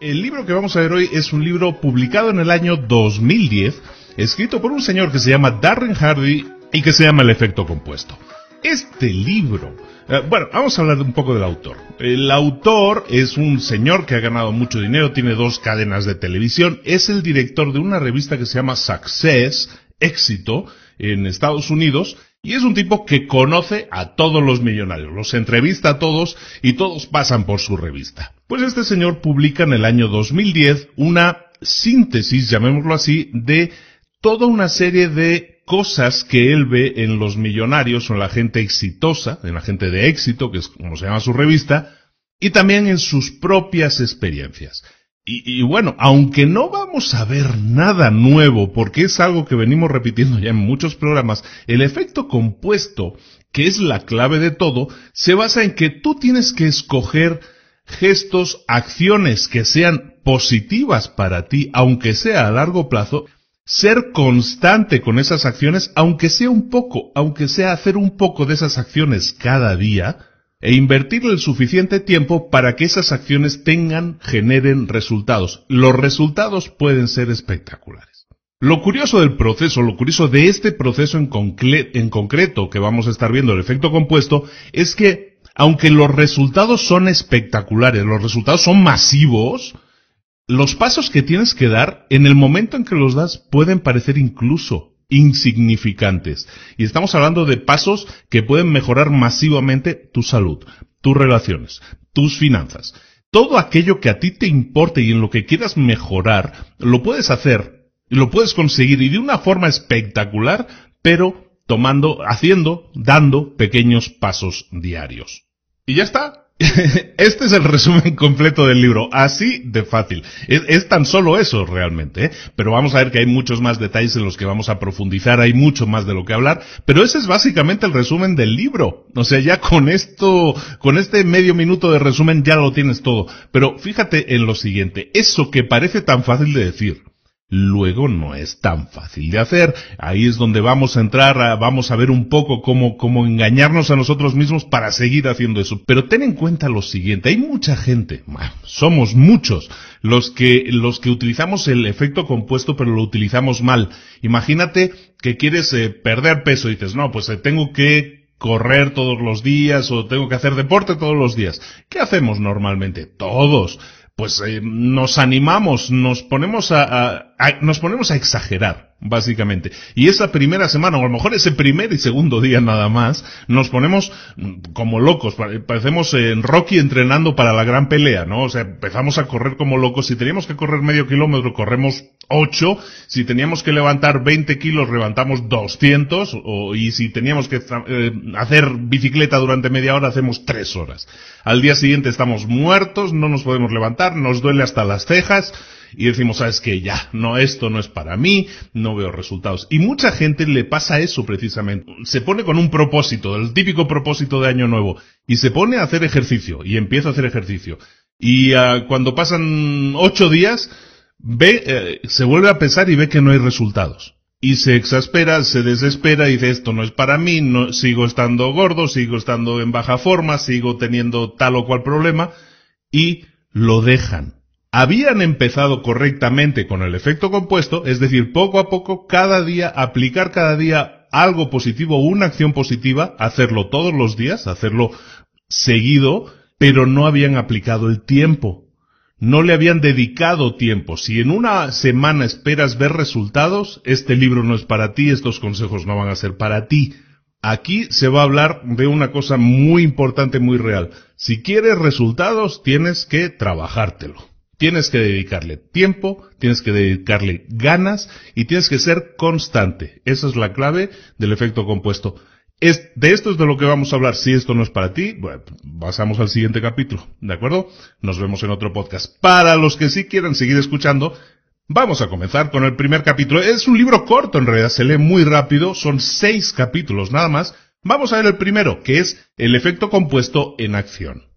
El libro que vamos a ver hoy es un libro publicado en el año 2010, escrito por un señor que se llama Darren Hardy y que se llama El efecto compuesto. Este libro eh, bueno, vamos a hablar un poco del autor. El autor es un señor que ha ganado mucho dinero, tiene dos cadenas de televisión, es el director de una revista que se llama Success, éxito, en Estados Unidos, y es un tipo que conoce a todos los millonarios, los entrevista a todos y todos pasan por su revista. Pues este señor publica en el año 2010 una síntesis, llamémoslo así, de toda una serie de cosas que él ve en los millonarios o en la gente exitosa, en la gente de éxito, que es como se llama su revista, y también en sus propias experiencias. Y, bueno, aunque no vamos a ver nada nuevo, porque es algo que venimos repitiendo ya en muchos programas, el efecto compuesto, que es la clave de todo, se basa en que tú tienes que escoger gestos, acciones que sean positivas para ti, aunque sea a largo plazo, ser constante con esas acciones, aunque sea un poco, aunque sea hacer un poco de esas acciones cada día, e invertirle el suficiente tiempo para que esas acciones tengan, generen resultados. Los resultados pueden ser espectaculares. Lo curioso del proceso, lo curioso de este proceso en concreto que vamos a estar viendo, el efecto compuesto, es que aunque los resultados son espectaculares, los resultados son masivos, los pasos que tienes que dar, en el momento en que los das, pueden parecer incluso insignificantes. Y estamos hablando de pasos que pueden mejorar masivamente tu salud, tus relaciones, tus finanzas. Todo aquello que a ti te importe y en lo que quieras mejorar, lo puedes hacer y lo puedes conseguir y de una forma espectacular, pero tomando, haciendo, dando pequeños pasos diarios. Y ya está. este es el resumen completo del libro, así de fácil. Es, tan solo eso realmente, ¿eh? pero vamos a ver que hay muchos más detalles en los que vamos a profundizar, hay mucho más de lo que hablar, pero ese es básicamente el resumen del libro. O sea, ya con esto, con este medio minuto de resumen ya lo tienes todo. Pero fíjate en lo siguiente, eso que parece tan fácil de decir, Luego no es tan fácil de hacer. Ahí es donde vamos a entrar, vamos a ver un poco cómo, cómo engañarnos a nosotros mismos para seguir haciendo eso. Pero ten en cuenta lo siguiente, hay mucha gente, somos muchos, los que, los que utilizamos el efecto compuesto pero lo utilizamos mal. Imagínate que quieres eh, perder peso y dices, no, pues eh, tengo que correr todos los días o tengo que hacer deporte todos los días. ¿Qué hacemos normalmente? Todos. Pues eh, nos animamos, nos ponemos a, nos ponemos a exagerar, básicamente. Y esa primera semana, o a lo mejor ese primer y segundo día nada más, nos ponemos como locos, parecemos en eh, Rocky entrenando para la gran pelea, ¿no? O sea, empezamos a correr como locos, si teníamos que correr medio kilómetro, corremos ocho. si teníamos que levantar veinte kilos, levantamos doscientos. y si teníamos que eh, hacer bicicleta durante media hora, hacemos tres horas. Al día siguiente estamos muertos, no nos podemos levantar, nos duele hasta las cejas, y decimos, sabes que ya, no, esto no es para mí, no veo resultados. Y mucha gente le pasa eso precisamente. Se pone con un propósito, el típico propósito de año nuevo, y se pone a hacer ejercicio, y empieza a hacer ejercicio. Y ah, cuando pasan ocho días, ve, eh, se vuelve a pesar y ve que no hay resultados. Y se exaspera, se desespera y dice esto no es para mí, no, sigo estando gordo, sigo estando en baja forma, sigo teniendo tal o cual problema y lo dejan habían empezado correctamente con el efecto compuesto, es decir, poco a poco, cada día, aplicar cada día algo positivo, una acción positiva, hacerlo todos los días, hacerlo seguido, pero no habían aplicado el tiempo. No le habían dedicado tiempo. Si en una semana esperas ver resultados, este libro no es para ti, estos consejos no van a ser para ti. Aquí se va a hablar de una cosa muy importante, muy real. Si quieres resultados, tienes que trabajártelo. Tienes que dedicarle tiempo, tienes que dedicarle ganas y tienes que ser constante. Esa es la clave del efecto compuesto. de esto es de lo que vamos a hablar. Si esto no es para ti, bueno, pasamos al siguiente capítulo, ¿de acuerdo? Nos vemos en otro podcast. Para los que sí quieran seguir escuchando, vamos a comenzar con el primer capítulo. Es un libro corto, en realidad se lee muy rápido, son seis capítulos nada más. Vamos a ver el primero, que es el efecto compuesto en acción.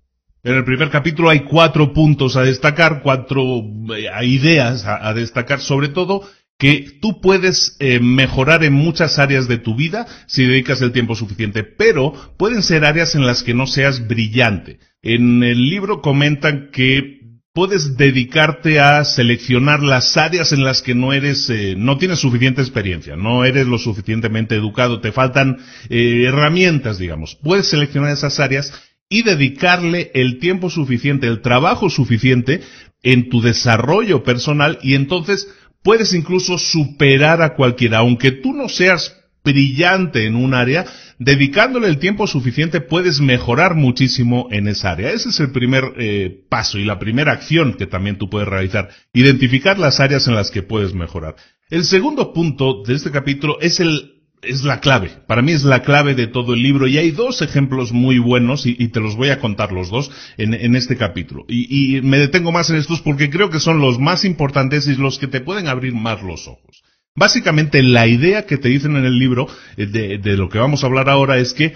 En el primer capítulo hay cuatro puntos a destacar, cuatro eh, ideas a, destacar, sobre todo que tú puedes eh, mejorar en muchas áreas de tu vida si dedicas el tiempo suficiente, pero pueden ser áreas en las que no seas brillante. En el libro comentan que puedes dedicarte a seleccionar las áreas en las que no eres, eh, no tienes suficiente experiencia, no eres lo suficientemente educado, te faltan herramientas, digamos. Puedes seleccionar esas áreas y dedicarle el tiempo suficiente, el trabajo suficiente en tu desarrollo personal y entonces puedes incluso superar a cualquiera, aunque tú no seas brillante en un área, dedicándole el tiempo suficiente puedes mejorar muchísimo en esa área. Ese es el primer eh, paso y la primera acción que también tú puedes realizar, identificar las áreas en las que puedes mejorar. El segundo punto de este capítulo es el es la clave. Para mí es la clave de todo el libro y hay dos ejemplos muy buenos y, te los voy a contar los dos en, este capítulo. Y, me detengo más en estos porque creo que son los más importantes y los que te pueden abrir más los ojos. Básicamente la idea que te dicen en el libro eh, de, lo que vamos a hablar ahora es que,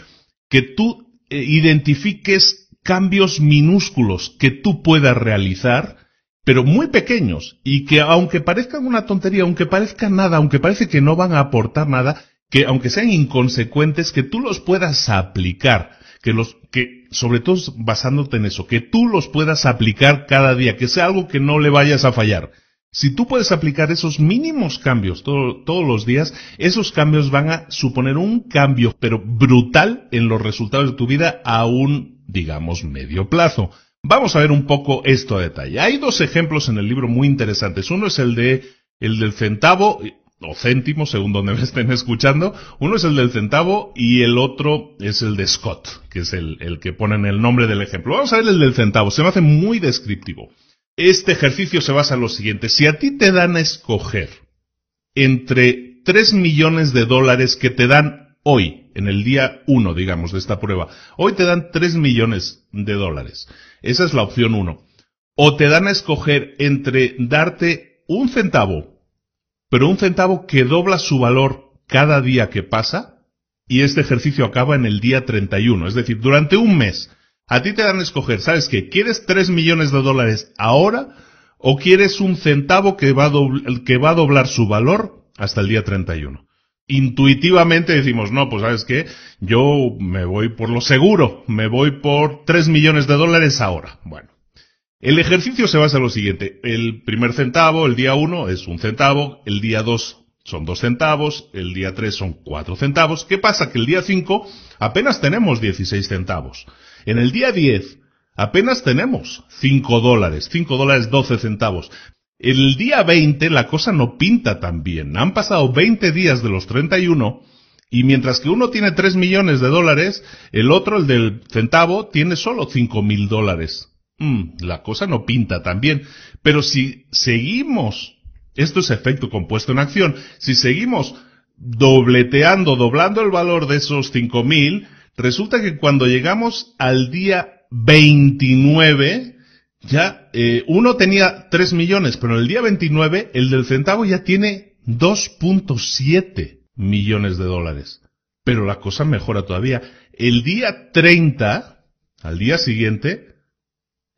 que tú eh, identifiques cambios minúsculos que tú puedas realizar pero muy pequeños y que aunque parezcan una tontería, aunque parezcan nada, aunque parece que no van a aportar nada, que aunque sean inconsecuentes, que tú los puedas aplicar, que los, que sobre todo basándote en eso, que tú los puedas aplicar cada día, que sea algo que no le vayas a fallar. Si tú puedes aplicar esos mínimos cambios todos los días, esos cambios van a suponer un cambio, pero brutal en los resultados de tu vida a un, digamos, medio plazo. Vamos a ver un poco esto a detalle. Hay dos ejemplos en el libro muy interesantes. Uno es el de el del centavo o céntimos, según donde me estén escuchando. Uno es el del centavo y el otro es el de Scott, que es el, el que ponen el nombre del ejemplo. Vamos a ver el del centavo, se me hace muy descriptivo. Este ejercicio se basa en lo siguiente. Si a ti te dan a escoger entre 3 millones de dólares que te dan hoy, en el día 1, digamos, de esta prueba, hoy te dan 3 millones de dólares. Esa es la opción 1. O te dan a escoger entre darte un centavo pero un centavo que dobla su valor cada día que pasa, y este ejercicio acaba en el día 31, es decir, durante un mes. A ti te dan a escoger, ¿sabes qué? ¿Quieres 3 millones de dólares ahora o quieres un centavo que va a, doblar, que va a doblar su valor hasta el día 31? Intuitivamente decimos, no, pues sabes qué, yo me voy por lo seguro, me voy por 3 millones de dólares ahora. Bueno, el ejercicio se basa en lo siguiente. El primer centavo, el día 1, es un centavo, el día 2 son 2 centavos, el día 3 son 4 centavos. ¿Qué pasa? Que el día 5 apenas tenemos 16 centavos. En el día 10 apenas tenemos 5 dólares, 5 dólares 12 centavos. El día 20 la cosa no pinta tan bien. Han pasado 20 días de los 31 y mientras que uno tiene 3 millones de dólares, el otro, el del centavo, tiene solo 5 mil dólares. Mm, la cosa no pinta tan bien. Pero si seguimos, esto es efecto compuesto en acción, si seguimos dobleteando, doblando el valor de esos 5.000, resulta que cuando llegamos al día 29, ya eh, uno tenía 3 millones, pero en el día 29 el del centavo ya tiene 2.7 millones de dólares. Pero la cosa mejora todavía. El día 30, al día siguiente,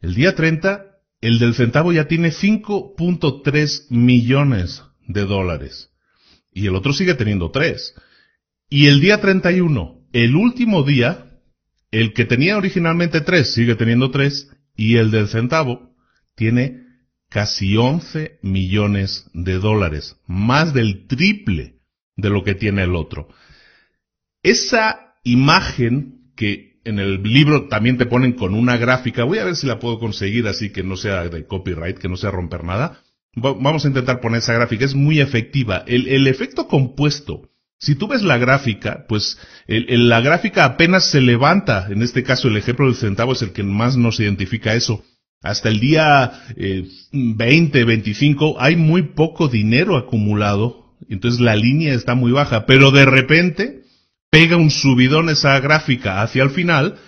el día 30, el del centavo ya tiene 5.3 millones de dólares. Y el otro sigue teniendo 3. Y el día 31, el último día, el que tenía originalmente 3 sigue teniendo 3. Y el del centavo tiene casi 11 millones de dólares. Más del triple de lo que tiene el otro. Esa imagen que en el libro también te ponen con una gráfica. Voy a ver si la puedo conseguir así que no sea de copyright, que no sea romper nada. vamos a intentar poner esa gráfica. Es muy efectiva. El, efecto compuesto. Si tú ves la gráfica, pues el, la gráfica apenas se levanta. En este caso el ejemplo del centavo es el que más nos identifica eso. Hasta el día 20, eh, 25 hay muy poco dinero acumulado. Entonces la línea está muy baja. Pero de repente pega un subidón esa gráfica hacia el final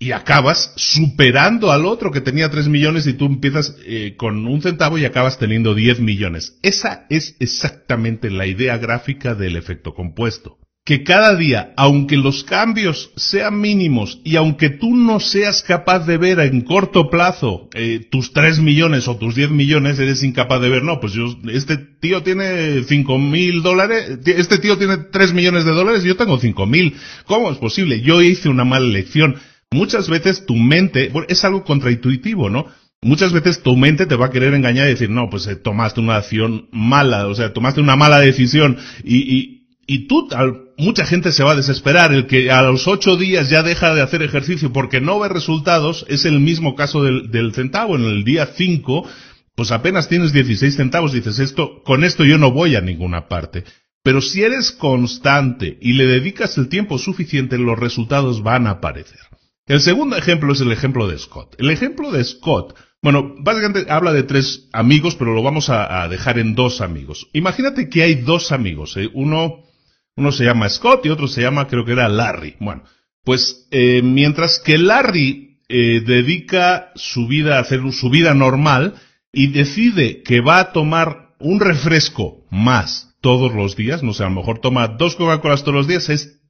y acabas superando al otro que tenía 3 millones y tú empiezas eh, con un centavo y acabas teniendo 10 millones. Esa es exactamente la idea gráfica del efecto compuesto que cada día, aunque los cambios sean mínimos y aunque tú no seas capaz de ver en corto plazo eh, tus 3 millones o tus 10 millones, eres incapaz de ver, no, pues yo, este tío tiene 5 mil dólares, este tío tiene 3 millones de dólares y yo tengo 5 mil. ¿Cómo es posible? Yo hice una mala elección. Muchas veces tu mente, es algo contraintuitivo, ¿no? Muchas veces tu mente te va a querer engañar y decir, no, pues eh, tomaste una acción mala, o sea, tomaste una mala decisión y y tú, mucha gente se va a desesperar. El que a los ocho días ya deja de hacer ejercicio porque no ve resultados es el mismo caso del, centavo. En el día cinco, pues apenas tienes 16 centavos. Dices esto, con esto yo no voy a ninguna parte. Pero si eres constante y le dedicas el tiempo suficiente, los resultados van a aparecer. El segundo ejemplo es el ejemplo de Scott. El ejemplo de Scott bueno, básicamente habla de tres amigos, pero lo vamos a, a, dejar en dos amigos. Imagínate que hay dos amigos. ¿eh? Uno uno se llama Scott y otro se llama, creo que era Larry. Bueno, pues eh, mientras que Larry eh, dedica su vida a hacer su vida normal y decide que va a tomar un refresco más todos los días, no sé, a lo mejor toma dos Coca-Colas todos los días, es,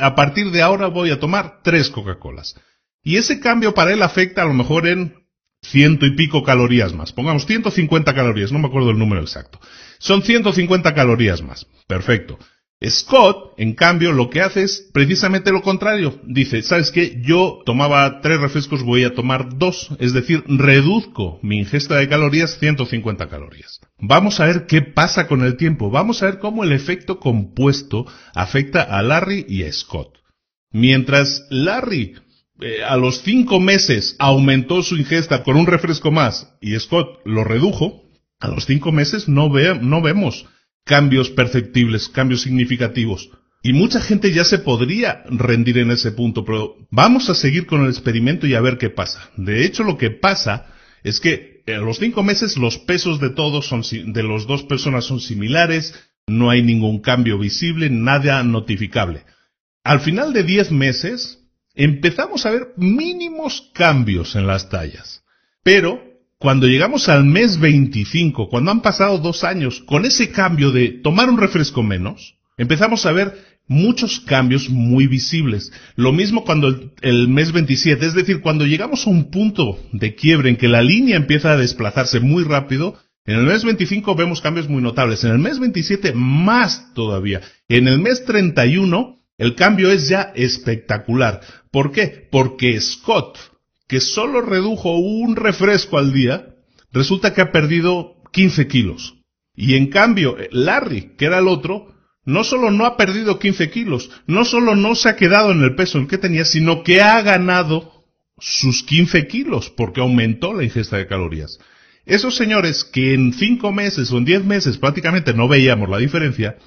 a partir de ahora voy a tomar tres Coca-Colas. Y ese cambio para él afecta a lo mejor en ciento y pico calorías más. Pongamos 150 calorías, no me acuerdo el número exacto. Son 150 calorías más. Perfecto. Scott, en cambio, lo que hace es precisamente lo contrario. Dice, ¿sabes qué? Yo tomaba tres refrescos, voy a tomar dos. Es decir, reduzco mi ingesta de calorías 150 calorías. Vamos a ver qué pasa con el tiempo. Vamos a ver cómo el efecto compuesto afecta a Larry y a Scott. Mientras Larry eh, a los cinco meses aumentó su ingesta con un refresco más y Scott lo redujo, a los cinco meses no, no vemos cambios perceptibles, cambios significativos. Y mucha gente ya se podría rendir en ese punto, pero vamos a seguir con el experimento y a ver qué pasa. De hecho, lo que pasa es que a eh, los cinco meses los pesos de todos son, de las dos personas son similares, no hay ningún cambio visible, nada notificable. Al final de diez meses empezamos a ver mínimos cambios en las tallas, pero cuando llegamos al mes 25, cuando han pasado dos años, con ese cambio de tomar un refresco menos, empezamos a ver muchos cambios muy visibles. Lo mismo cuando el, mes 27, es decir, cuando llegamos a un punto de quiebre en que la línea empieza a desplazarse muy rápido, en el mes 25 vemos cambios muy notables, en el mes 27 más todavía, en el mes 31 el cambio es ya espectacular. ¿Por qué? Porque Scott, que solo redujo un refresco al día, resulta que ha perdido 15 kilos. Y en cambio, eh, Larry, que era el otro, no solo no ha perdido 15 kilos, no solo no se ha quedado en el peso en que tenía, sino que ha ganado sus 15 kilos porque aumentó la ingesta de calorías. Esos señores que en 5 meses o en 10 meses prácticamente no veíamos la diferencia,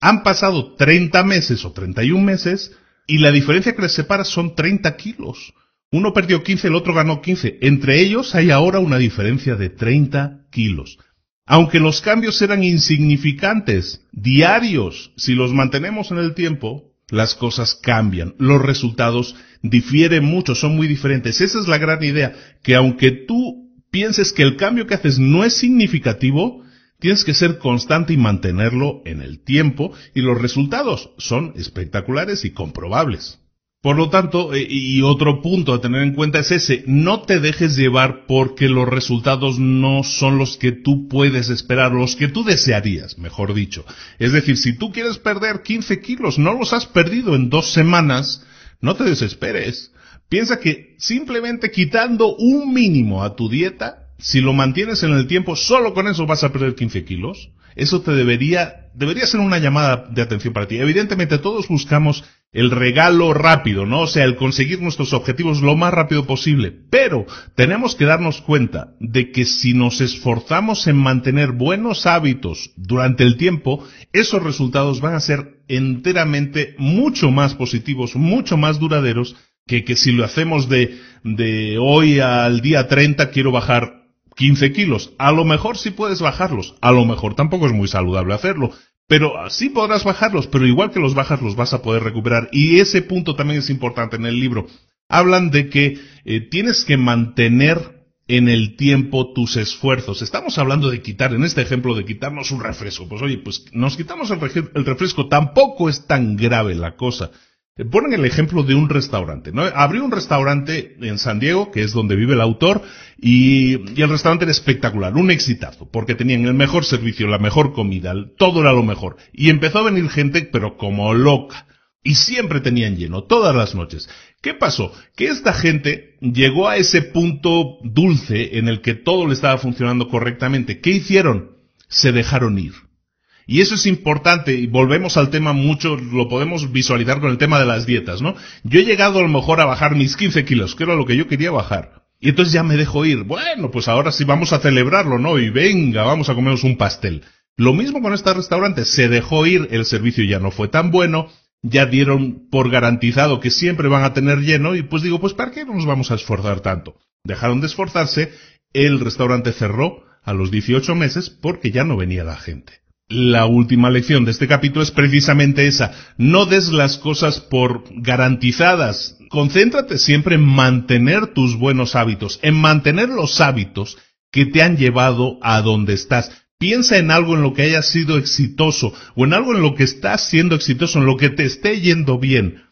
han pasado 30 meses o 31 meses y la diferencia que les separa son 30 kilos. Uno perdió 15, el otro ganó 15. Entre ellos hay ahora una diferencia de 30 kilos. Aunque los cambios eran insignificantes, diarios, si los mantenemos en el tiempo, las cosas cambian, los resultados difieren mucho, son muy diferentes. Esa es la gran idea, que aunque tú pienses que el cambio que haces no es significativo, tienes que ser constante y mantenerlo en el tiempo y los resultados son espectaculares y comprobables. Por lo tanto, eh, y otro punto a tener en cuenta es ese, no te dejes llevar porque los resultados no son los que tú puedes esperar, los que tú desearías, mejor dicho. Es decir, si tú quieres perder 15 kilos, no los has perdido en dos semanas, no te desesperes. Piensa que simplemente quitando un mínimo a tu dieta, si lo mantienes en el tiempo, solo con eso vas a perder 15 kilos. Eso te debería, debería ser una llamada de atención para ti. Evidentemente todos buscamos el regalo rápido, ¿no? O sea, el conseguir nuestros objetivos lo más rápido posible. Pero tenemos que darnos cuenta de que si nos esforzamos en mantener buenos hábitos durante el tiempo, esos resultados van a ser enteramente mucho más positivos, mucho más duraderos que, que si lo hacemos de, de hoy al día 30 quiero bajar 15 kilos. A lo mejor sí puedes bajarlos, a lo mejor tampoco es muy saludable hacerlo, pero ah, sí podrás bajarlos, pero igual que los bajas los vas a poder recuperar. Y ese punto también es importante en el libro. Hablan de que eh, tienes que mantener en el tiempo tus esfuerzos. Estamos hablando de quitar, en este ejemplo, de quitarnos un refresco. Pues oye, pues nos quitamos el refresco, tampoco es tan grave la cosa. Eh, ponen el ejemplo de un restaurante, ¿no? Abrió un restaurante en San Diego, que es donde vive el autor, y, y el restaurante era espectacular, un exitazo, porque tenían el mejor servicio, la mejor comida, todo era lo mejor. Y empezó a venir gente, pero como loca. Y siempre tenían lleno, todas las noches. ¿Qué pasó? Que esta gente llegó a ese punto dulce en el que todo le estaba funcionando correctamente. ¿Qué hicieron? Se dejaron ir. Y eso es importante, y volvemos al tema mucho, lo podemos visualizar con el tema de las dietas, ¿no? Yo he llegado a lo mejor a bajar mis 15 kilos, que era lo que yo quería bajar. Y entonces ya me dejo ir. Bueno, pues ahora sí vamos a celebrarlo, ¿no? Y venga, vamos a comernos un pastel. Lo mismo con este restaurante, se dejó ir, el servicio ya no fue tan bueno, ya dieron por garantizado que siempre van a tener lleno y pues digo, pues ¿para qué nos vamos a esforzar tanto? Dejaron de esforzarse, el restaurante cerró a los 18 meses porque ya no venía la gente la última lección de este capítulo es precisamente esa. No des las cosas por garantizadas. Concéntrate siempre en mantener tus buenos hábitos, en mantener los hábitos que te han llevado a donde estás. Piensa en algo en lo que hayas sido exitoso o en algo en lo que estás siendo exitoso, en lo que te esté yendo bien.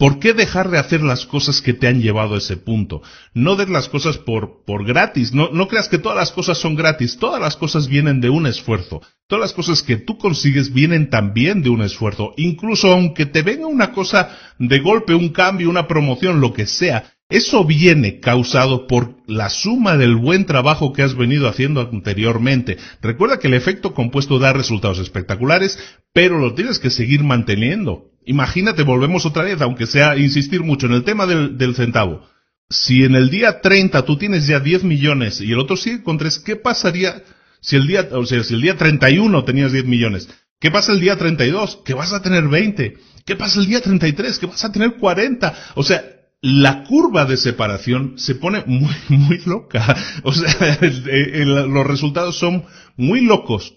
¿Por qué dejar de hacer las cosas que te han llevado a ese punto? No des las cosas por, gratis. no creas que todas las cosas son gratis. Todas las cosas vienen de un esfuerzo. Todas las cosas que tú consigues vienen también de un esfuerzo. Incluso aunque te venga una cosa de golpe, un cambio, una promoción, lo que sea, eso viene causado por la suma del buen trabajo que has venido haciendo anteriormente. Recuerda que el efecto compuesto da resultados espectaculares, pero lo tienes que seguir manteniendo. Imagínate, volvemos otra vez, aunque sea insistir mucho en el tema del, centavo. Si en el día 30 tú tienes ya 10 millones y el otro sí con tres, ¿qué pasaría si el día, o sea, si el día 31 tenías 10 millones? ¿Qué pasa el día 32? Que vas a tener 20. ¿Qué pasa el día 33? Que vas a tener 40. O sea, la curva de separación se pone muy, muy loca. O sea, los resultados son muy locos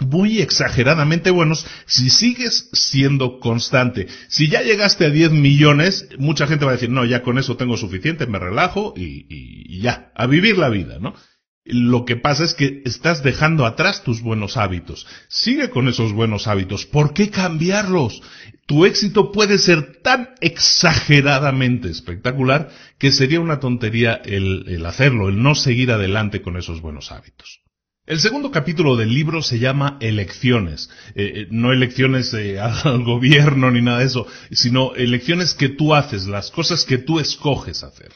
muy exageradamente buenos si sigues siendo constante. Si ya llegaste a 10 millones, mucha gente va a decir, no, ya con eso tengo suficiente, me relajo y, ya, a vivir la vida, ¿no? Lo que pasa es que estás dejando atrás tus buenos hábitos. Sigue con esos buenos hábitos. ¿Por qué cambiarlos? Tu éxito puede ser tan exageradamente espectacular que sería una tontería el hacerlo, el no seguir adelante con esos buenos hábitos. El segundo capítulo del libro se llama Elecciones. Eh, eh, no elecciones eh, al gobierno ni nada de eso, sino elecciones que tú haces, las cosas que tú escoges hacer.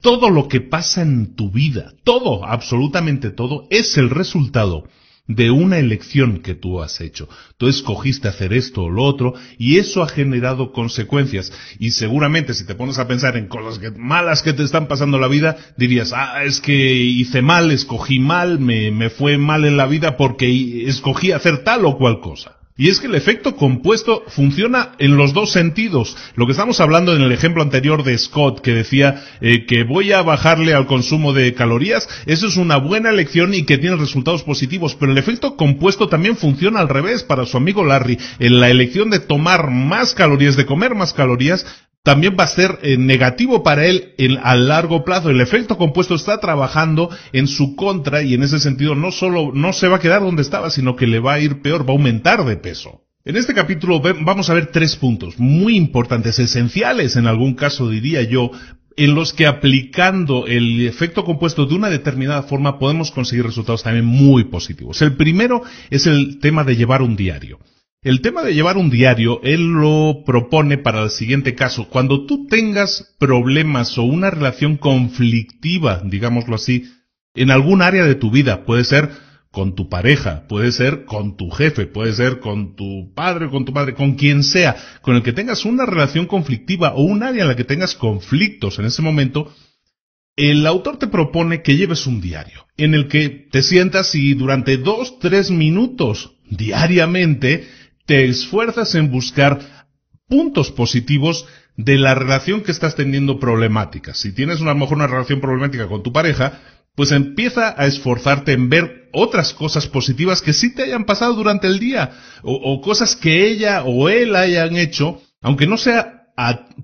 Todo lo que pasa en tu vida, todo, absolutamente todo, es el resultado de una elección que tú has hecho. Tú escogiste hacer esto o lo otro y eso ha generado consecuencias. Y seguramente si te pones a pensar en cosas malas que te están pasando la vida, dirías, ah, es que hice mal, escogí mal, me, me fue mal en la vida porque escogí hacer tal o cual cosa. Y es que el efecto compuesto funciona en los dos sentidos. Lo que estamos hablando en el ejemplo anterior de Scott, que decía eh, que voy a bajarle al consumo de calorías, eso es una buena elección y que tiene resultados positivos, pero el efecto compuesto también funciona al revés para su amigo Larry. En la elección de tomar más calorías, de comer más calorías, también va a ser eh, negativo para él a largo plazo. El efecto compuesto está trabajando en su contra y en ese sentido no solo no se va a quedar donde estaba, sino que le va a ir peor, va a aumentar de peso. En este capítulo vamos a ver tres puntos muy importantes, esenciales en algún caso diría yo, en los que aplicando el efecto compuesto de una determinada forma podemos conseguir resultados también muy positivos. El primero es el tema de llevar un diario. El tema de llevar un diario, él lo propone para el siguiente caso. Cuando tú tengas problemas o una relación conflictiva, digámoslo así, en algún área de tu vida, puede ser con tu pareja, puede ser con tu jefe, puede ser con tu padre, con tu madre, con quien sea, con el que tengas una relación conflictiva o un área en la que tengas conflictos en ese momento, el autor te propone que lleves un diario, en el que te sientas y durante dos, tres minutos diariamente te esfuerzas en buscar puntos positivos de la relación que estás teniendo problemática. Si tienes una, a lo mejor una relación problemática con tu pareja, pues empieza a esforzarte en ver otras cosas positivas que sí te hayan pasado durante el día o, cosas que ella o él hayan hecho, aunque no sea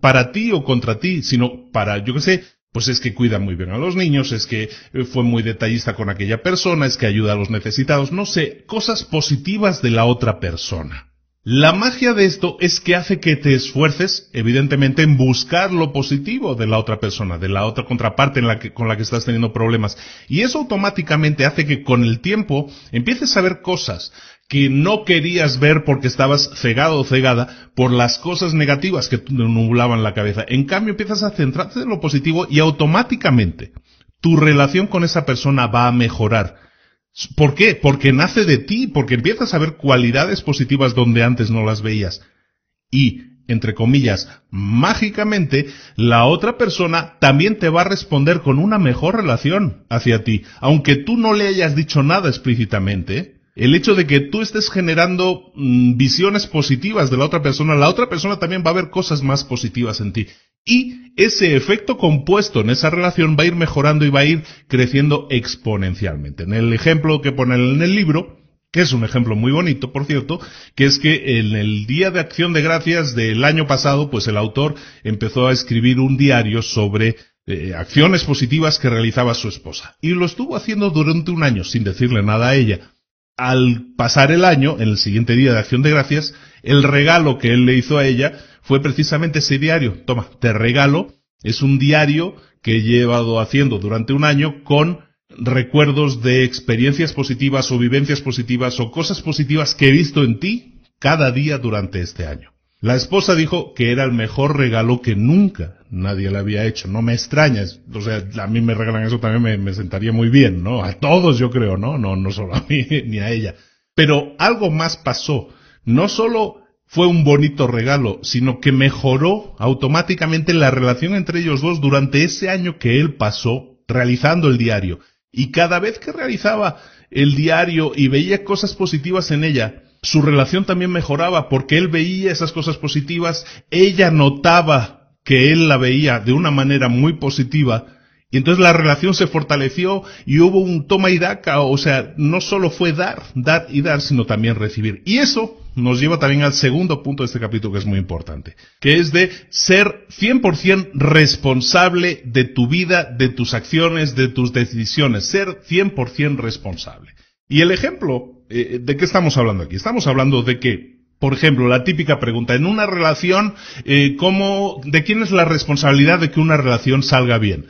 para ti o contra ti, sino para, yo qué sé, pues es que cuida muy bien a los niños, es que eh, fue muy detallista con aquella persona, es que ayuda a los necesitados, no sé, cosas positivas de la otra persona. La magia de esto es que hace que te esfuerces, evidentemente, en buscar lo positivo de la otra persona, de la otra contraparte con la que estás teniendo problemas. Y eso automáticamente hace que con el tiempo empieces a ver cosas que no querías ver porque estabas cegado o cegada por las cosas negativas que te nublaban la cabeza. En cambio, empiezas a centrarte en lo positivo y automáticamente tu relación con esa persona va a mejorar ¿Por qué? Porque nace de ti, porque empiezas a ver cualidades positivas donde antes no las veías. Y, entre comillas, mágicamente, la otra persona también te va a responder con una mejor relación hacia ti. Aunque tú no le hayas dicho nada explícitamente, el hecho de que tú estés generando mm, visiones positivas de la otra persona, la otra persona también va a ver cosas más positivas en ti. Y ese efecto compuesto en esa relación va a ir mejorando y va a ir creciendo exponencialmente. En el ejemplo que pone en el libro, que es un ejemplo muy bonito, por cierto, que es que en el Día de Acción de Gracias del año pasado, pues el autor empezó a escribir un diario sobre eh, acciones positivas que realizaba su esposa. Y lo estuvo haciendo durante un año, sin decirle nada a ella. Al pasar el año, en el siguiente Día de Acción de Gracias, el regalo que él le hizo a ella fue precisamente ese diario. Toma, te regalo. Es un diario que he llevado haciendo durante un año con recuerdos de experiencias positivas o vivencias positivas o cosas positivas que he visto en ti cada día durante este año. La esposa dijo que era el mejor regalo que nunca nadie le había hecho. No me extrañas. O sea, a mí me regalan eso también me, sentaría muy bien, ¿no? A todos yo creo, ¿no? No, no solo a mí ni a ella. Pero algo más pasó. No solo fue un bonito regalo, sino que mejoró automáticamente la relación entre ellos dos durante ese año que él pasó realizando el diario. Y cada vez que realizaba el diario y veía cosas positivas en ella, su relación también mejoraba porque él veía esas cosas positivas, ella notaba que él la veía de una manera muy positiva y entonces la relación se fortaleció y hubo un toma y daca, o sea, no solo fue dar, dar y dar, sino también recibir. Y eso nos lleva también al segundo punto de este capítulo que es muy importante, que es de ser 100% responsable de tu vida, de tus acciones, de tus decisiones, ser 100% responsable. Y el ejemplo, eh, ¿de qué estamos hablando aquí? Estamos hablando de que, por ejemplo, la típica pregunta, en una relación, eh, ¿cómo, ¿de quién es la responsabilidad de que una relación salga bien?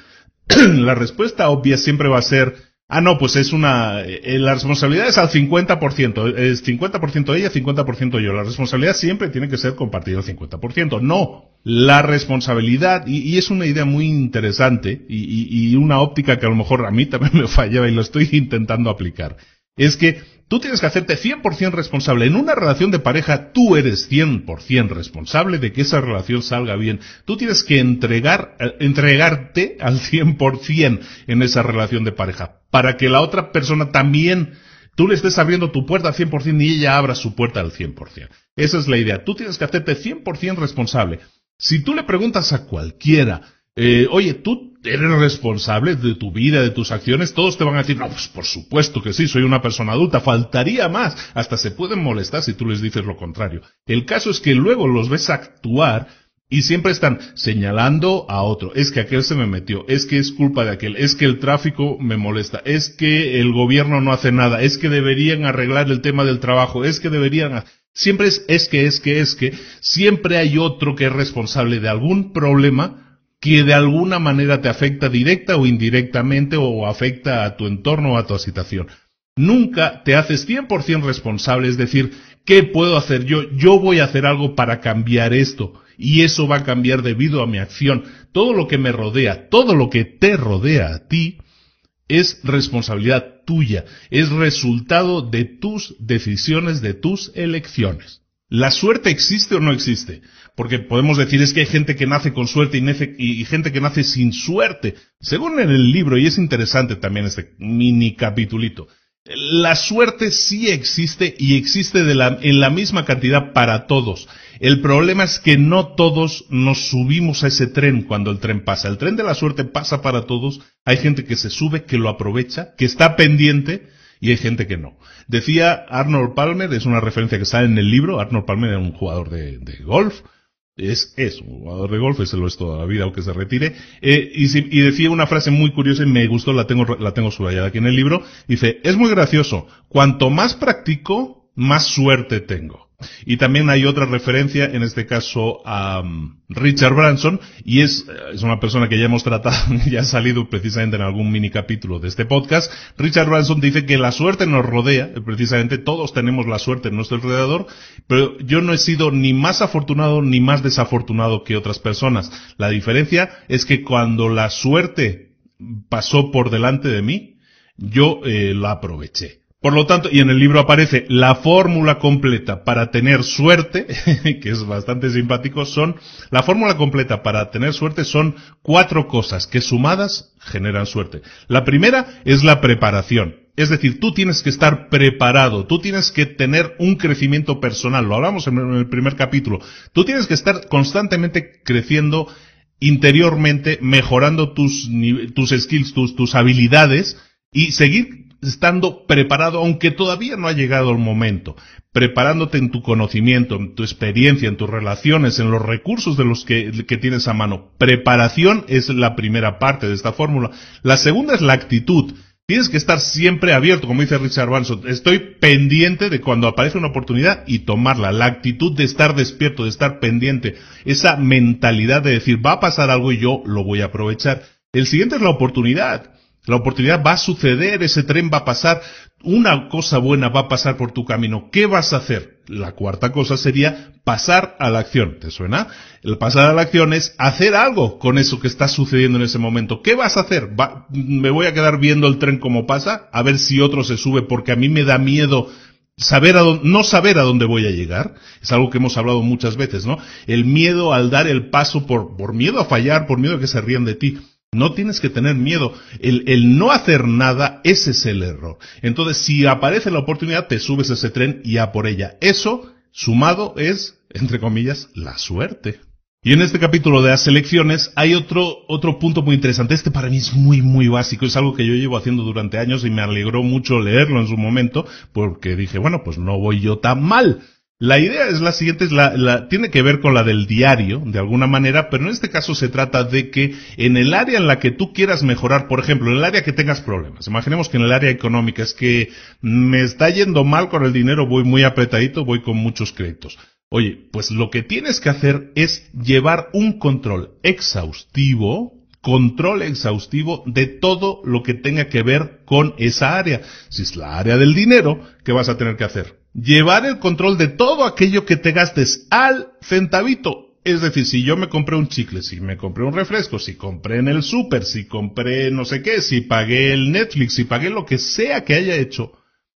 la respuesta obvia siempre va a ser Ah, no, pues es una... Eh, la responsabilidad es al 50%. Es 50% ella, 50% yo. La responsabilidad siempre tiene que ser compartida al 50%. No. La responsabilidad, y, es una idea muy interesante y, y, una óptica que a lo mejor a mí también me fallaba y lo estoy intentando aplicar, es que Tú tienes que hacerte 100% responsable. En una relación de pareja, tú eres 100% responsable de que esa relación salga bien. Tú tienes que entregar, eh, entregarte al 100% en esa relación de pareja. Para que la otra persona también, tú le estés abriendo tu puerta al 100% y ella abra su puerta al 100%. Esa es la idea. Tú tienes que hacerte 100% responsable. Si tú le preguntas a cualquiera, eh, oye, tú eres responsable de tu vida, de tus acciones, todos te van a decir, no, pues por supuesto que sí, soy una persona adulta, faltaría más, hasta se pueden molestar si tú les dices lo contrario. El caso es que luego los ves actuar y siempre están señalando a otro, es que aquel se me metió, es que es culpa de aquel, es que el tráfico me molesta, es que el gobierno no hace nada, es que deberían arreglar el tema del trabajo, es que deberían... Siempre es, es que, es que, es que, siempre hay otro que es responsable de algún problema que de alguna manera te afecta directa o indirectamente o afecta a tu entorno o a tu situación. Nunca te haces 100% responsable, es decir, ¿qué puedo hacer yo? Yo voy a hacer algo para cambiar esto y eso va a cambiar debido a mi acción. Todo lo que me rodea, todo lo que te rodea a ti, es responsabilidad tuya, es resultado de tus decisiones, de tus elecciones. ¿La suerte existe o no existe? porque podemos decir es que hay gente que nace con suerte y, gente que nace sin suerte. Según en el libro, y es interesante también este mini capitulito, la suerte sí existe y existe en la misma cantidad para todos. El problema es que no todos nos subimos a ese tren cuando el tren pasa. El tren de la suerte pasa para todos. Hay gente que se sube, que lo aprovecha, que está pendiente y hay gente que no. Decía Arnold Palmer, es una referencia que sale en el libro, Arnold Palmer era un jugador de golf, es eso, un jugador de golf, ese lo es toda la vida, aunque se retire. Eh, y, decía una frase muy curiosa y me gustó, la tengo, la tengo subrayada aquí en el libro. Dice, es muy gracioso, cuanto más practico, más suerte tengo. Y también hay otra referencia, en este caso a mm, Richard Branson, y eh, es, una persona que ya hemos tratado, ya ha salido precisamente en algún mini capítulo de este podcast. Richard Branson dice que la suerte nos rodea, eh, precisamente todos tenemos la suerte en nuestro alrededor, pero yo no he sido ni más afortunado ni más desafortunado que otras personas. La diferencia es que cuando la suerte pasó por delante de mí, yo eh, la aproveché. Por lo tanto, y en el libro aparece la fórmula completa para tener suerte, que es bastante simpático, son, la fórmula completa para tener suerte son cuatro cosas que sumadas generan suerte. La primera es la preparación. Es decir, tú tienes que estar preparado, tú tienes que tener un crecimiento personal, lo hablamos en el primer capítulo, tú tienes que estar constantemente creciendo interiormente, mejorando tus, tus skills, tus, tus habilidades, y seguir estando preparado, aunque todavía no ha llegado el momento, preparándote en tu conocimiento, en tu experiencia, en tus relaciones, en los recursos de los que, que tienes a mano. Preparación es la primera parte de esta fórmula. La segunda es la actitud. Tienes que estar siempre abierto, como dice Richard Branson. Estoy pendiente de cuando aparece una oportunidad y tomarla. La actitud de estar despierto, de estar pendiente. Esa mentalidad de decir, va a pasar algo y yo lo voy a aprovechar. El siguiente es la oportunidad. La oportunidad va a suceder, ese tren va a pasar, una cosa buena va a pasar por tu camino. ¿Qué vas a hacer? La cuarta cosa sería pasar a la acción. ¿Te suena? El pasar a la acción es hacer algo con eso que está sucediendo en ese momento. ¿Qué vas a hacer? ¿Me voy a quedar viendo el tren como pasa? A ver si otro se sube porque a mí me da miedo saber a no saber a dónde voy a llegar. Es algo que hemos hablado muchas veces, ¿no? El miedo al dar el paso por, por miedo a fallar, por miedo a que se rían de ti. No tienes que tener miedo. El, el, no hacer nada, ese es el error. Entonces, si aparece la oportunidad, te subes a ese tren y a por ella. Eso, sumado, es, entre comillas, la suerte. Y en este capítulo de las elecciones hay otro, otro punto muy interesante. Este para mí es muy, muy básico. Es algo que yo llevo haciendo durante años y me alegró mucho leerlo en su momento porque dije, bueno, pues no voy yo tan mal. La idea es la siguiente, es la, tiene que ver con la del diario, de alguna manera, pero en este caso se trata de que en el área en la que tú quieras mejorar, por ejemplo, en el área que tengas problemas, imaginemos que en el área económica es que me está yendo mal con el dinero, voy muy apretadito, voy con muchos créditos. Oye, pues lo que tienes que hacer es llevar un control exhaustivo, control exhaustivo de todo lo que tenga que ver con esa área. Si es la área del dinero, ¿qué vas a tener que hacer? llevar el control de todo aquello que te gastes al centavito. Es decir, si yo me compré un chicle, si me compré un refresco, si compré en el súper, si compré no sé qué, si pagué el Netflix, si pagué lo que sea que haya hecho,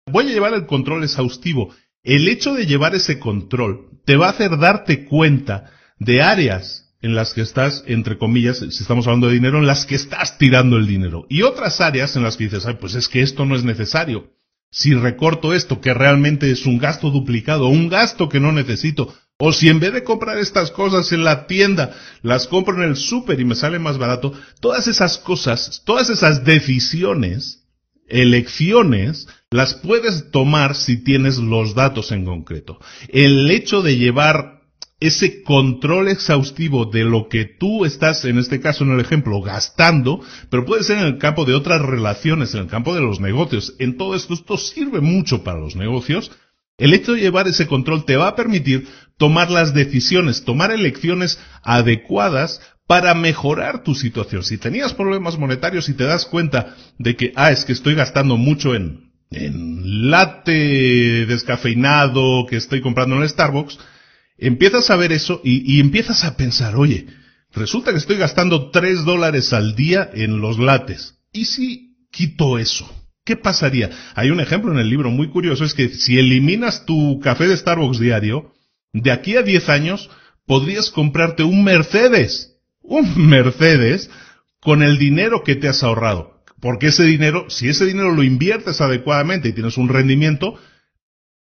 voy a llevar el control exhaustivo. El hecho de llevar ese control te va a hacer darte cuenta de áreas en las que estás, entre comillas, si estamos hablando de dinero, en las que estás tirando el dinero. Y otras áreas en las que dices, ay, pues es que esto no es necesario si recorto esto que realmente es un gasto duplicado, un gasto que no necesito, o si en vez de comprar estas cosas en la tienda, las compro en el súper y me sale más barato, todas esas cosas, todas esas decisiones, elecciones, las puedes tomar si tienes los datos en concreto. El hecho de llevar ese control exhaustivo de lo que tú estás, en este caso en el ejemplo, gastando, pero puede ser en el campo de otras relaciones, en el campo de los negocios, en todo esto, esto sirve mucho para los negocios. El hecho de llevar ese control te va a permitir tomar las decisiones, tomar elecciones adecuadas para mejorar tu situación. Si tenías problemas monetarios y te das cuenta de que, ah, es que estoy gastando mucho en, en latte descafeinado que estoy comprando en Starbucks, empiezas a ver eso y, empiezas a pensar, oye, resulta que estoy gastando 3 dólares al día en los lates. ¿Y si quito eso? ¿Qué pasaría? Hay un ejemplo en el libro muy curioso, es que si eliminas tu café de Starbucks diario, de aquí a 10 años podrías comprarte un Mercedes, un Mercedes, con el dinero que te has ahorrado. Porque ese dinero, si ese dinero lo inviertes adecuadamente y tienes un rendimiento,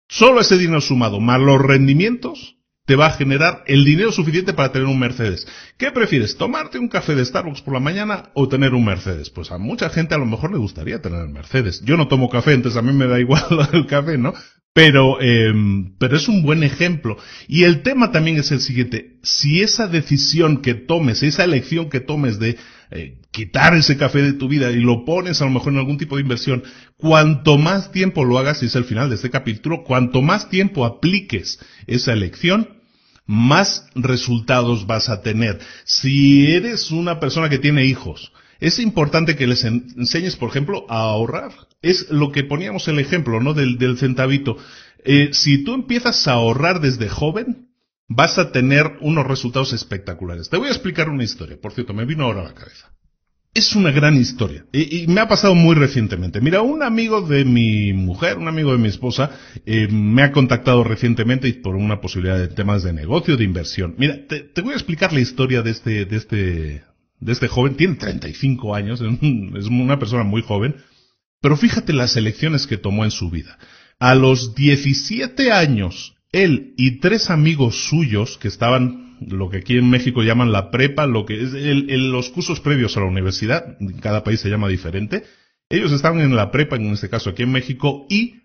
solo ese dinero sumado más los rendimientos te va a generar el dinero suficiente para tener un Mercedes. ¿Qué prefieres? ¿Tomarte un café de Starbucks por la mañana o tener un Mercedes? Pues a mucha gente a lo mejor le gustaría tener Mercedes. Yo no tomo café, entonces a mí me da igual el café, ¿no? Pero, em, pero es un buen ejemplo. Y el tema también es el siguiente. Si esa decisión que tomes, esa elección que tomes de eh, quitar ese café de tu vida y lo pones a lo mejor en algún tipo de inversión, cuanto más tiempo lo hagas, y es el final de este capítulo, cuanto más tiempo apliques esa elección, más resultados vas a tener. Si eres una persona que tiene hijos, es importante que les enseñes, por ejemplo, a ahorrar. Es lo que poníamos el ejemplo, ¿no? Del, centavito. Eh, si tú empiezas a ahorrar desde joven, vas a tener unos resultados espectaculares. Te voy a explicar una historia. Por cierto, me vino ahora a la cabeza es una gran historia. Y, me ha pasado muy recientemente. Mira, un amigo de mi mujer, un amigo de mi esposa, eh, me ha contactado recientemente por una posibilidad de temas de negocio, de inversión. Mira, te, voy a explicar la historia de este, de este, de este joven. Tiene 35 años, es una persona muy joven. Pero fíjate las elecciones que tomó en su vida. A los 17 años, él y tres amigos suyos que estaban lo que aquí en México llaman la prepa, lo que es el, los cursos previos a la universidad, en cada país se llama diferente. Ellos estaban en la prepa, en este caso aquí en México, y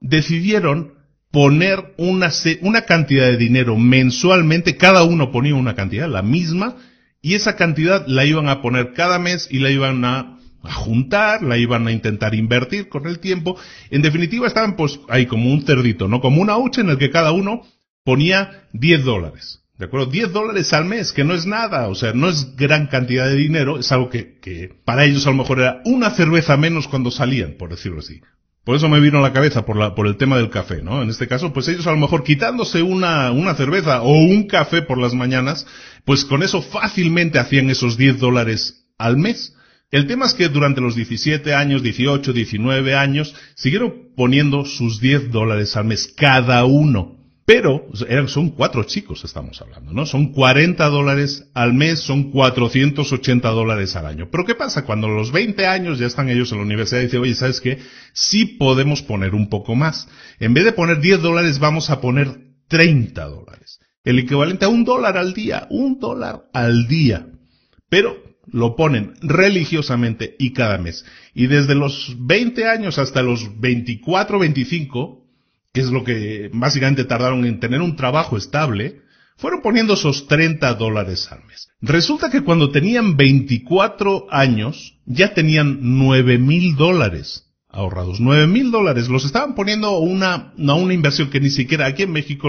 decidieron poner una, una cantidad de dinero mensualmente, cada uno ponía una cantidad, la misma, y esa cantidad la iban a poner cada mes y la iban a, juntar, la iban a intentar invertir con el tiempo. En definitiva estaban pues ahí como un cerdito, ¿no? Como una hucha en el que cada uno ponía 10 dólares. ¿De acuerdo? 10 dólares al mes, que no es nada, o sea, no es gran cantidad de dinero, es algo que, que para ellos a lo mejor era una cerveza menos cuando salían, por decirlo así. Por eso me vino a la cabeza, por, la, por el tema del café, ¿no? En este caso, pues ellos a lo mejor quitándose una, una cerveza o un café por las mañanas, pues con eso fácilmente hacían esos 10 dólares al mes. El tema es que durante los 17 años, 18, 19 años, siguieron poniendo sus 10 dólares al mes cada uno. Pero son cuatro chicos, estamos hablando, ¿no? Son 40 dólares al mes, son 480 dólares al año. Pero ¿qué pasa? Cuando los 20 años ya están ellos en la universidad y dicen, oye, ¿sabes qué? Sí podemos poner un poco más. En vez de poner 10 dólares, vamos a poner 30 dólares. El equivalente a un dólar al día, un dólar al día. Pero lo ponen religiosamente y cada mes. Y desde los 20 años hasta los 24, 25, que es lo que básicamente tardaron en tener un trabajo estable, fueron poniendo esos 30 dólares al mes. Resulta que cuando tenían 24 años, ya tenían 9 mil dólares ahorrados. 9 mil dólares. Los estaban poniendo a una, inversión que ni siquiera aquí en México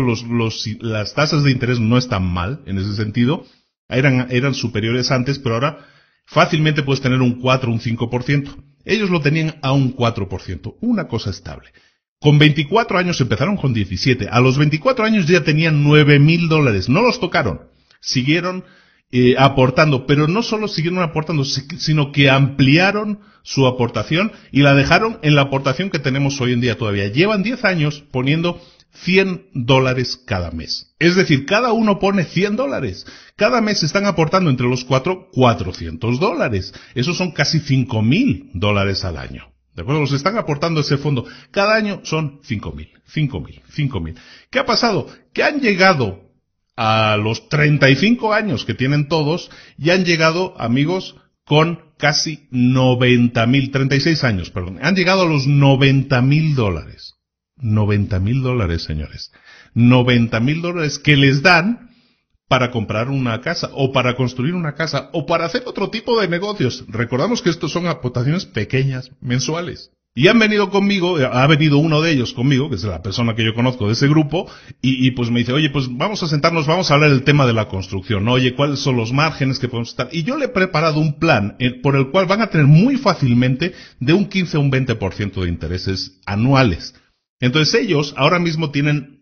las tasas de interés no están mal en ese sentido. Eran, eran superiores antes, pero ahora fácilmente puedes tener un 4, un 5%. Ellos lo tenían a un 4%. Una cosa estable. Con 24 años empezaron con 17. A los 24 años ya tenían 9 mil dólares. No los tocaron. Siguieron eh, aportando, pero no solo siguieron aportando, sino que ampliaron su aportación y la dejaron en la aportación que tenemos hoy en día todavía. Llevan 10 años poniendo 100 dólares cada mes. Es decir, cada uno pone 100 dólares. Cada mes están aportando entre los cuatro 400 dólares. Esos son casi mil dólares al año. ¿De acuerdo? Los están aportando ese fondo. Cada año son mil, mil, cinco mil. ¿Qué ha pasado? Que han llegado a los 35 años que tienen todos y han llegado, amigos, con casi noventa mil, 36 años, perdón, han llegado a los noventa mil dólares. noventa mil dólares, señores. noventa mil dólares que les dan para comprar una casa o para construir una casa o para hacer otro tipo de negocios. Recordamos que estos son aportaciones pequeñas, mensuales. Y han venido conmigo, eh, ha venido uno de ellos conmigo, que es la persona que yo conozco de ese grupo, y, pues me dice, oye, pues vamos a sentarnos, vamos a hablar del tema de la construcción, ¿no? Oye, ¿cuáles son los márgenes que podemos estar? Y yo le he preparado un plan eh, por el cual van a tener muy fácilmente de un 15 a un 20% de intereses anuales. Entonces ellos ahora mismo tienen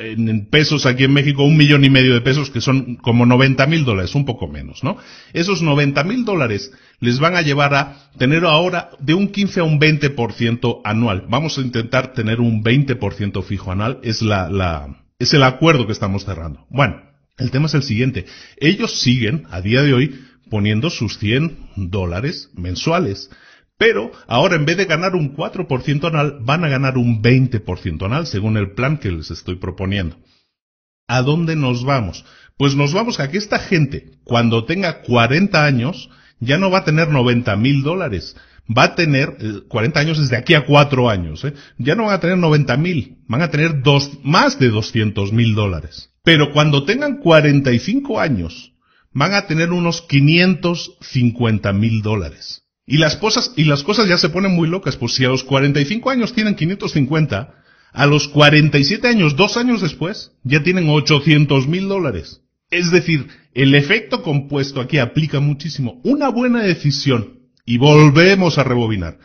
en pesos aquí en México un millón y medio de pesos, que son como 90 mil dólares, un poco menos, ¿no? Esos 90 mil dólares les van a llevar a tener ahora de un 15 a un 20% anual. Vamos a intentar tener un 20% fijo anual, es la, la, es el acuerdo que estamos cerrando. Bueno, el tema es el siguiente. Ellos siguen, a día de hoy, poniendo sus 100 dólares mensuales. Pero ahora en vez de ganar un 4% anual, van a ganar un 20% anual según el plan que les estoy proponiendo. ¿A dónde nos vamos? Pues nos vamos a que esta gente, cuando tenga 40 años, ya no va a tener 90 mil dólares. Va a tener, 40 eh, años desde aquí a 4 años, ¿eh? ya no van a tener 90 mil, van a tener dos, más de 200 mil dólares. Pero cuando tengan 45 años, van a tener unos 550 mil dólares. Y las, cosas, y las cosas ya se ponen muy locas, pues si a los 45 años tienen 550, a los 47 años, dos años después, ya tienen 800 mil dólares. Es decir, el efecto compuesto aquí aplica muchísimo. Una buena decisión, y volvemos a rebobinar,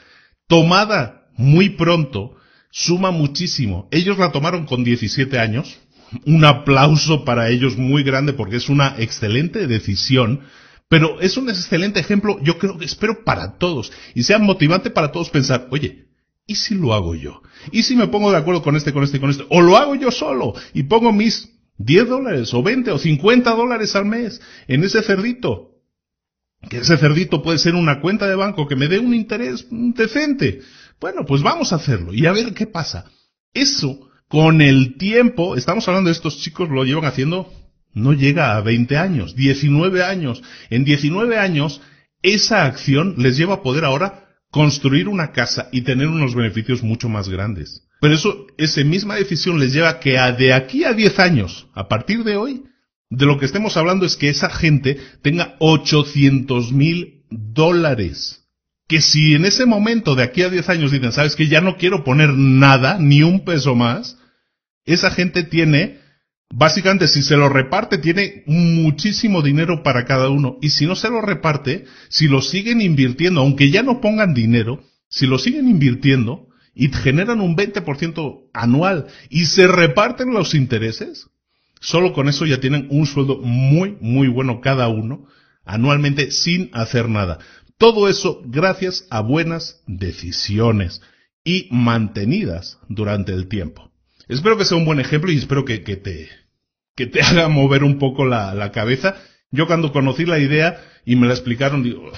tomada muy pronto, suma muchísimo. Ellos la tomaron con 17 años, un aplauso para ellos muy grande porque es una excelente decisión pero es un excelente ejemplo, yo creo que espero para todos, y sea motivante para todos pensar, oye, ¿y si lo hago yo? ¿Y si me pongo de acuerdo con este, con este, con este? O lo hago yo solo y pongo mis 10 dólares o 20 o 50 dólares al mes en ese cerdito. Que ese cerdito puede ser una cuenta de banco que me dé un interés decente. Bueno, pues vamos a hacerlo y a ver qué pasa. Eso, con el tiempo, estamos hablando de estos chicos, lo llevan haciendo no llega a 20 años, 19 años. En 19 años, esa acción les lleva a poder ahora construir una casa y tener unos beneficios mucho más grandes. Pero eso, esa misma decisión les lleva a que a de aquí a 10 años, a partir de hoy, de lo que estemos hablando es que esa gente tenga 800 mil dólares. Que si en ese momento, de aquí a 10 años, dicen, sabes que ya no quiero poner nada, ni un peso más, esa gente tiene Básicamente, si se lo reparte, tiene muchísimo dinero para cada uno. Y si no se lo reparte, si lo siguen invirtiendo, aunque ya no pongan dinero, si lo siguen invirtiendo y generan un 20% anual y se reparten los intereses, solo con eso ya tienen un sueldo muy, muy bueno cada uno anualmente sin hacer nada. Todo eso gracias a buenas decisiones y mantenidas durante el tiempo. Espero que sea un buen ejemplo y espero que, que te, que te haga mover un poco la, cabeza. Yo cuando conocí la idea y me la explicaron, digo,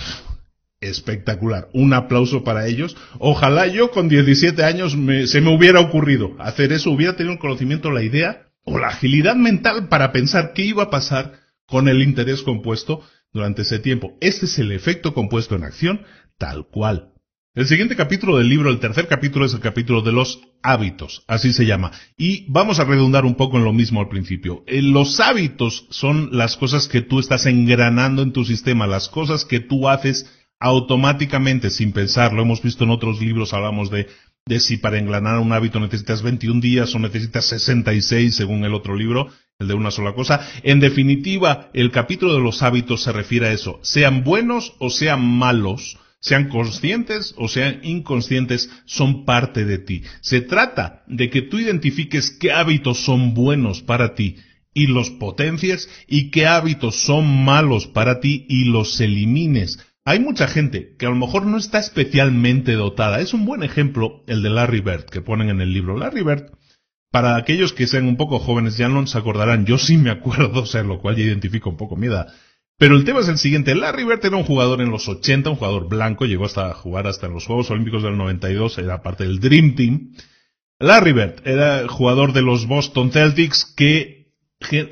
espectacular. Un aplauso para ellos. Ojalá yo con 17 años se me hubiera ocurrido hacer eso, hubiera tenido el conocimiento, la idea o la agilidad mental para pensar qué iba a pasar con el interés compuesto durante ese tiempo. Este es el efecto compuesto en acción tal cual. El siguiente capítulo del libro, el tercer capítulo, es el capítulo de los hábitos, así se llama. Y vamos a redundar un poco en lo mismo al principio. Eh, los hábitos son las cosas que tú estás engranando en tu sistema, las cosas que tú haces automáticamente sin pensar. Lo Hemos visto en otros libros, hablamos de, de si para engranar un hábito necesitas 21 días o necesitas 66 según el otro libro, el de una sola cosa. En definitiva, el capítulo de los hábitos se refiere a eso, sean buenos o sean malos sean conscientes o sean inconscientes, son parte de ti. Se trata de que tú identifiques qué hábitos son buenos para ti y los potencias y qué hábitos son malos para ti y los elimines. Hay mucha gente que a lo mejor no está especialmente dotada. Es un buen ejemplo el de Larry Bird que ponen en el libro. Larry Bird, para aquellos que sean un poco jóvenes ya no se acordarán, yo sí me acuerdo, o sea, lo cual ya identifico un poco mi pero el tema es el siguiente. Larry Bird era un jugador en los 80, un jugador blanco, llegó hasta jugar hasta en los Juegos Olímpicos del 92, era parte del Dream Team. Larry Bird era jugador de los Boston Celtics que,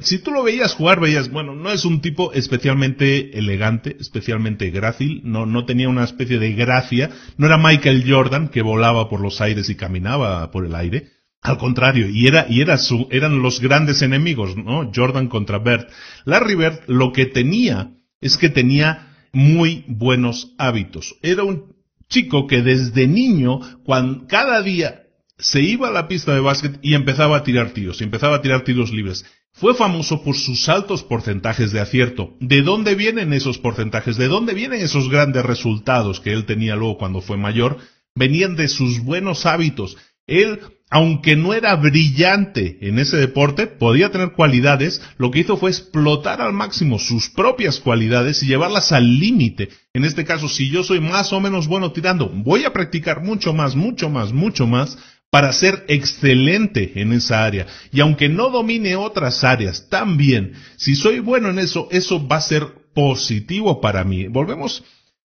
si tú lo veías jugar, veías, bueno, no es un tipo especialmente elegante, especialmente grácil, no, no tenía una especie de gracia, no era Michael Jordan que volaba por los aires y caminaba por el aire, al contrario, y era, y era su, eran los grandes enemigos, ¿no? Jordan contra Bert. Larry Bert lo que tenía es que tenía muy buenos hábitos. Era un chico que desde niño, cuando, cada día se iba a la pista de básquet y empezaba a tirar tiros, empezaba a tirar tiros libres. Fue famoso por sus altos porcentajes de acierto. ¿De dónde vienen esos porcentajes? ¿De dónde vienen esos grandes resultados que él tenía luego cuando fue mayor? Venían de sus buenos hábitos. Él aunque no era brillante en ese deporte, podía tener cualidades, lo que hizo fue explotar al máximo sus propias cualidades y llevarlas al límite. En este caso, si yo soy más o menos bueno tirando, voy a practicar mucho más, mucho más, mucho más para ser excelente en esa área. Y aunque no domine otras áreas también, si soy bueno en eso, eso va a ser positivo para mí. Volvemos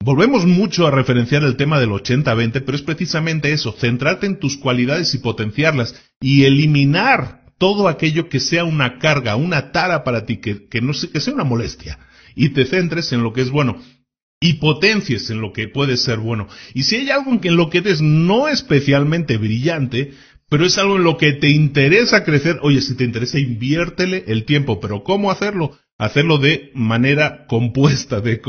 Volvemos mucho a referenciar el tema del 80-20, pero es precisamente eso, centrarte en tus cualidades y potenciarlas y eliminar todo aquello que sea una carga, una tara para ti, que, no que sea una molestia y te centres en lo que es bueno y potencies en lo que puede ser bueno. Y si hay algo en lo que eres no especialmente brillante, pero es algo en lo que te interesa crecer, oye, si te interesa, inviértele el tiempo, pero ¿cómo hacerlo? hacerlo de manera compuesta, de,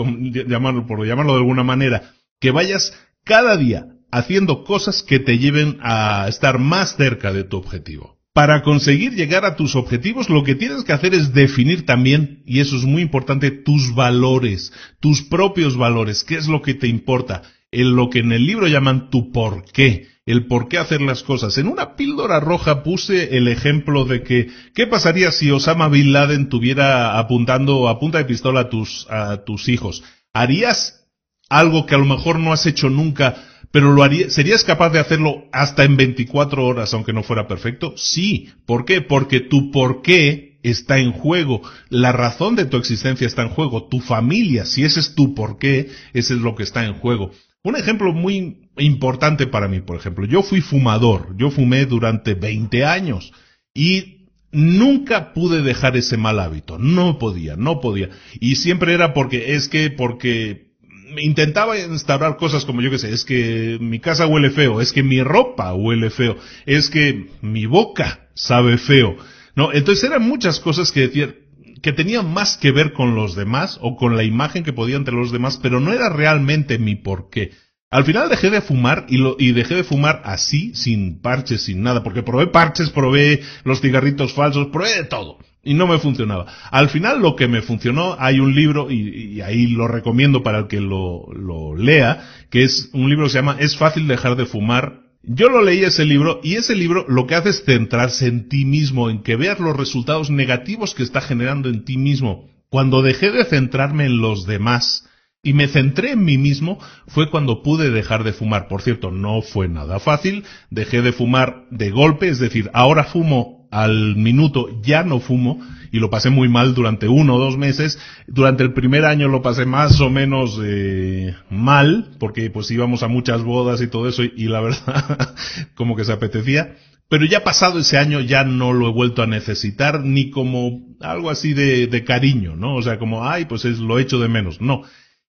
llamarlo, por llamarlo de alguna manera, que vayas cada día haciendo cosas que te lleven a estar más cerca de tu objetivo. Para conseguir llegar a tus objetivos, lo que tienes que hacer es definir también, y eso es muy importante, tus valores, tus propios valores, qué es lo que te importa, en lo que en el libro llaman tu por qué el por qué hacer las cosas. En una píldora roja puse el ejemplo de que, ¿qué pasaría si Osama Bin Laden tuviera apuntando a punta de pistola a tus, a tus hijos? ¿Harías algo que a lo mejor no has hecho nunca, pero lo serías capaz de hacerlo hasta en 24 horas, aunque no fuera perfecto? Sí. ¿Por qué? Porque tu por qué está en juego. La razón de tu existencia está en juego. Tu familia, si ese es tu por qué, ese es lo que está en juego. Un ejemplo muy importante para mí, por ejemplo. Yo fui fumador, yo fumé durante 20 años y nunca pude dejar ese mal hábito, no podía, no podía. Y siempre era porque, es que, porque intentaba instaurar cosas como yo que sé, es que mi casa huele feo, es que mi ropa huele feo, es que mi boca sabe feo. No, entonces eran muchas cosas que decían, que tenían más que ver con los demás o con la imagen que podía tener los demás, pero no era realmente mi porqué. Al final dejé de fumar y, y dejé de fumar así, sin parches, sin nada, porque probé parches, probé los cigarritos falsos, probé de todo. Y no me funcionaba. Al final lo que me funcionó, hay un libro, y, ahí lo recomiendo para el que lo, lo lea, que es un libro que se llama Es fácil dejar de fumar, yo lo leí ese libro y ese libro lo que hace es centrarse en ti mismo, en que veas los resultados negativos que está generando en ti mismo. Cuando dejé de centrarme en los demás y me centré en mí mismo fue cuando pude dejar de fumar. Por cierto, no fue nada fácil, dejé de fumar de golpe, es decir, ahora fumo al minuto, ya no fumo, y lo pasé muy mal durante uno o dos meses. Durante el primer año lo pasé más o menos eh, mal, porque pues íbamos a muchas bodas y todo eso, y, la verdad, como que se apetecía. Pero ya pasado ese año ya no lo he vuelto a necesitar, ni como algo así de, de cariño, ¿no? O sea, como, ay, pues es, lo echo de menos. No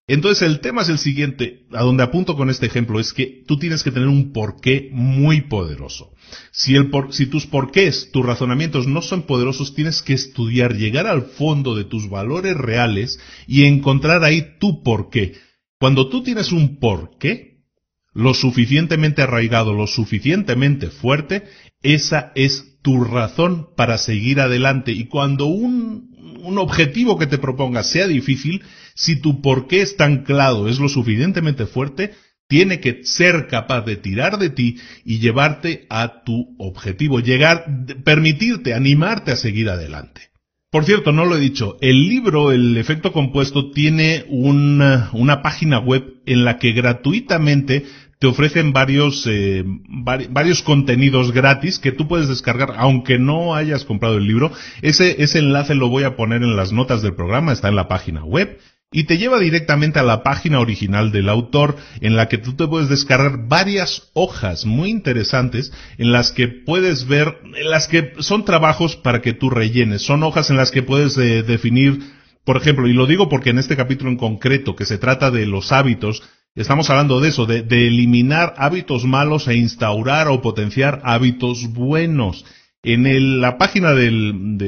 entonces el tema es el siguiente, a donde apunto con este ejemplo, es que tú tienes que tener un porqué muy poderoso. Si, el tus porqués, tus razonamientos no son poderosos, tienes que estudiar, llegar al fondo de tus valores reales y encontrar ahí tu porqué. Cuando tú tienes un porqué, lo suficientemente arraigado, lo suficientemente fuerte, esa es tu razón para seguir adelante. Y cuando un un objetivo que te propongas sea difícil, si tu porqué es tan claro, es lo suficientemente fuerte, tiene que ser capaz de tirar de ti y llevarte a tu objetivo, llegar, permitirte, animarte a seguir adelante. Por cierto, no lo he dicho, el libro El efecto compuesto tiene una página web en la que gratuitamente te ofrecen varios, eh, varios contenidos gratis que tú puedes descargar aunque no hayas comprado el libro. Ese, ese enlace lo voy a poner en las notas del programa, está en la página web. Y te lleva directamente a la página original del autor en la que tú te puedes descargar varias hojas muy interesantes en las que puedes ver, en las que son trabajos para que tú rellenes, son hojas en las que puedes eh, definir, por ejemplo, y lo digo porque en este capítulo en concreto que se trata de los hábitos, Estamos hablando de eso, de, eliminar hábitos malos e instaurar o potenciar hábitos buenos. En la página de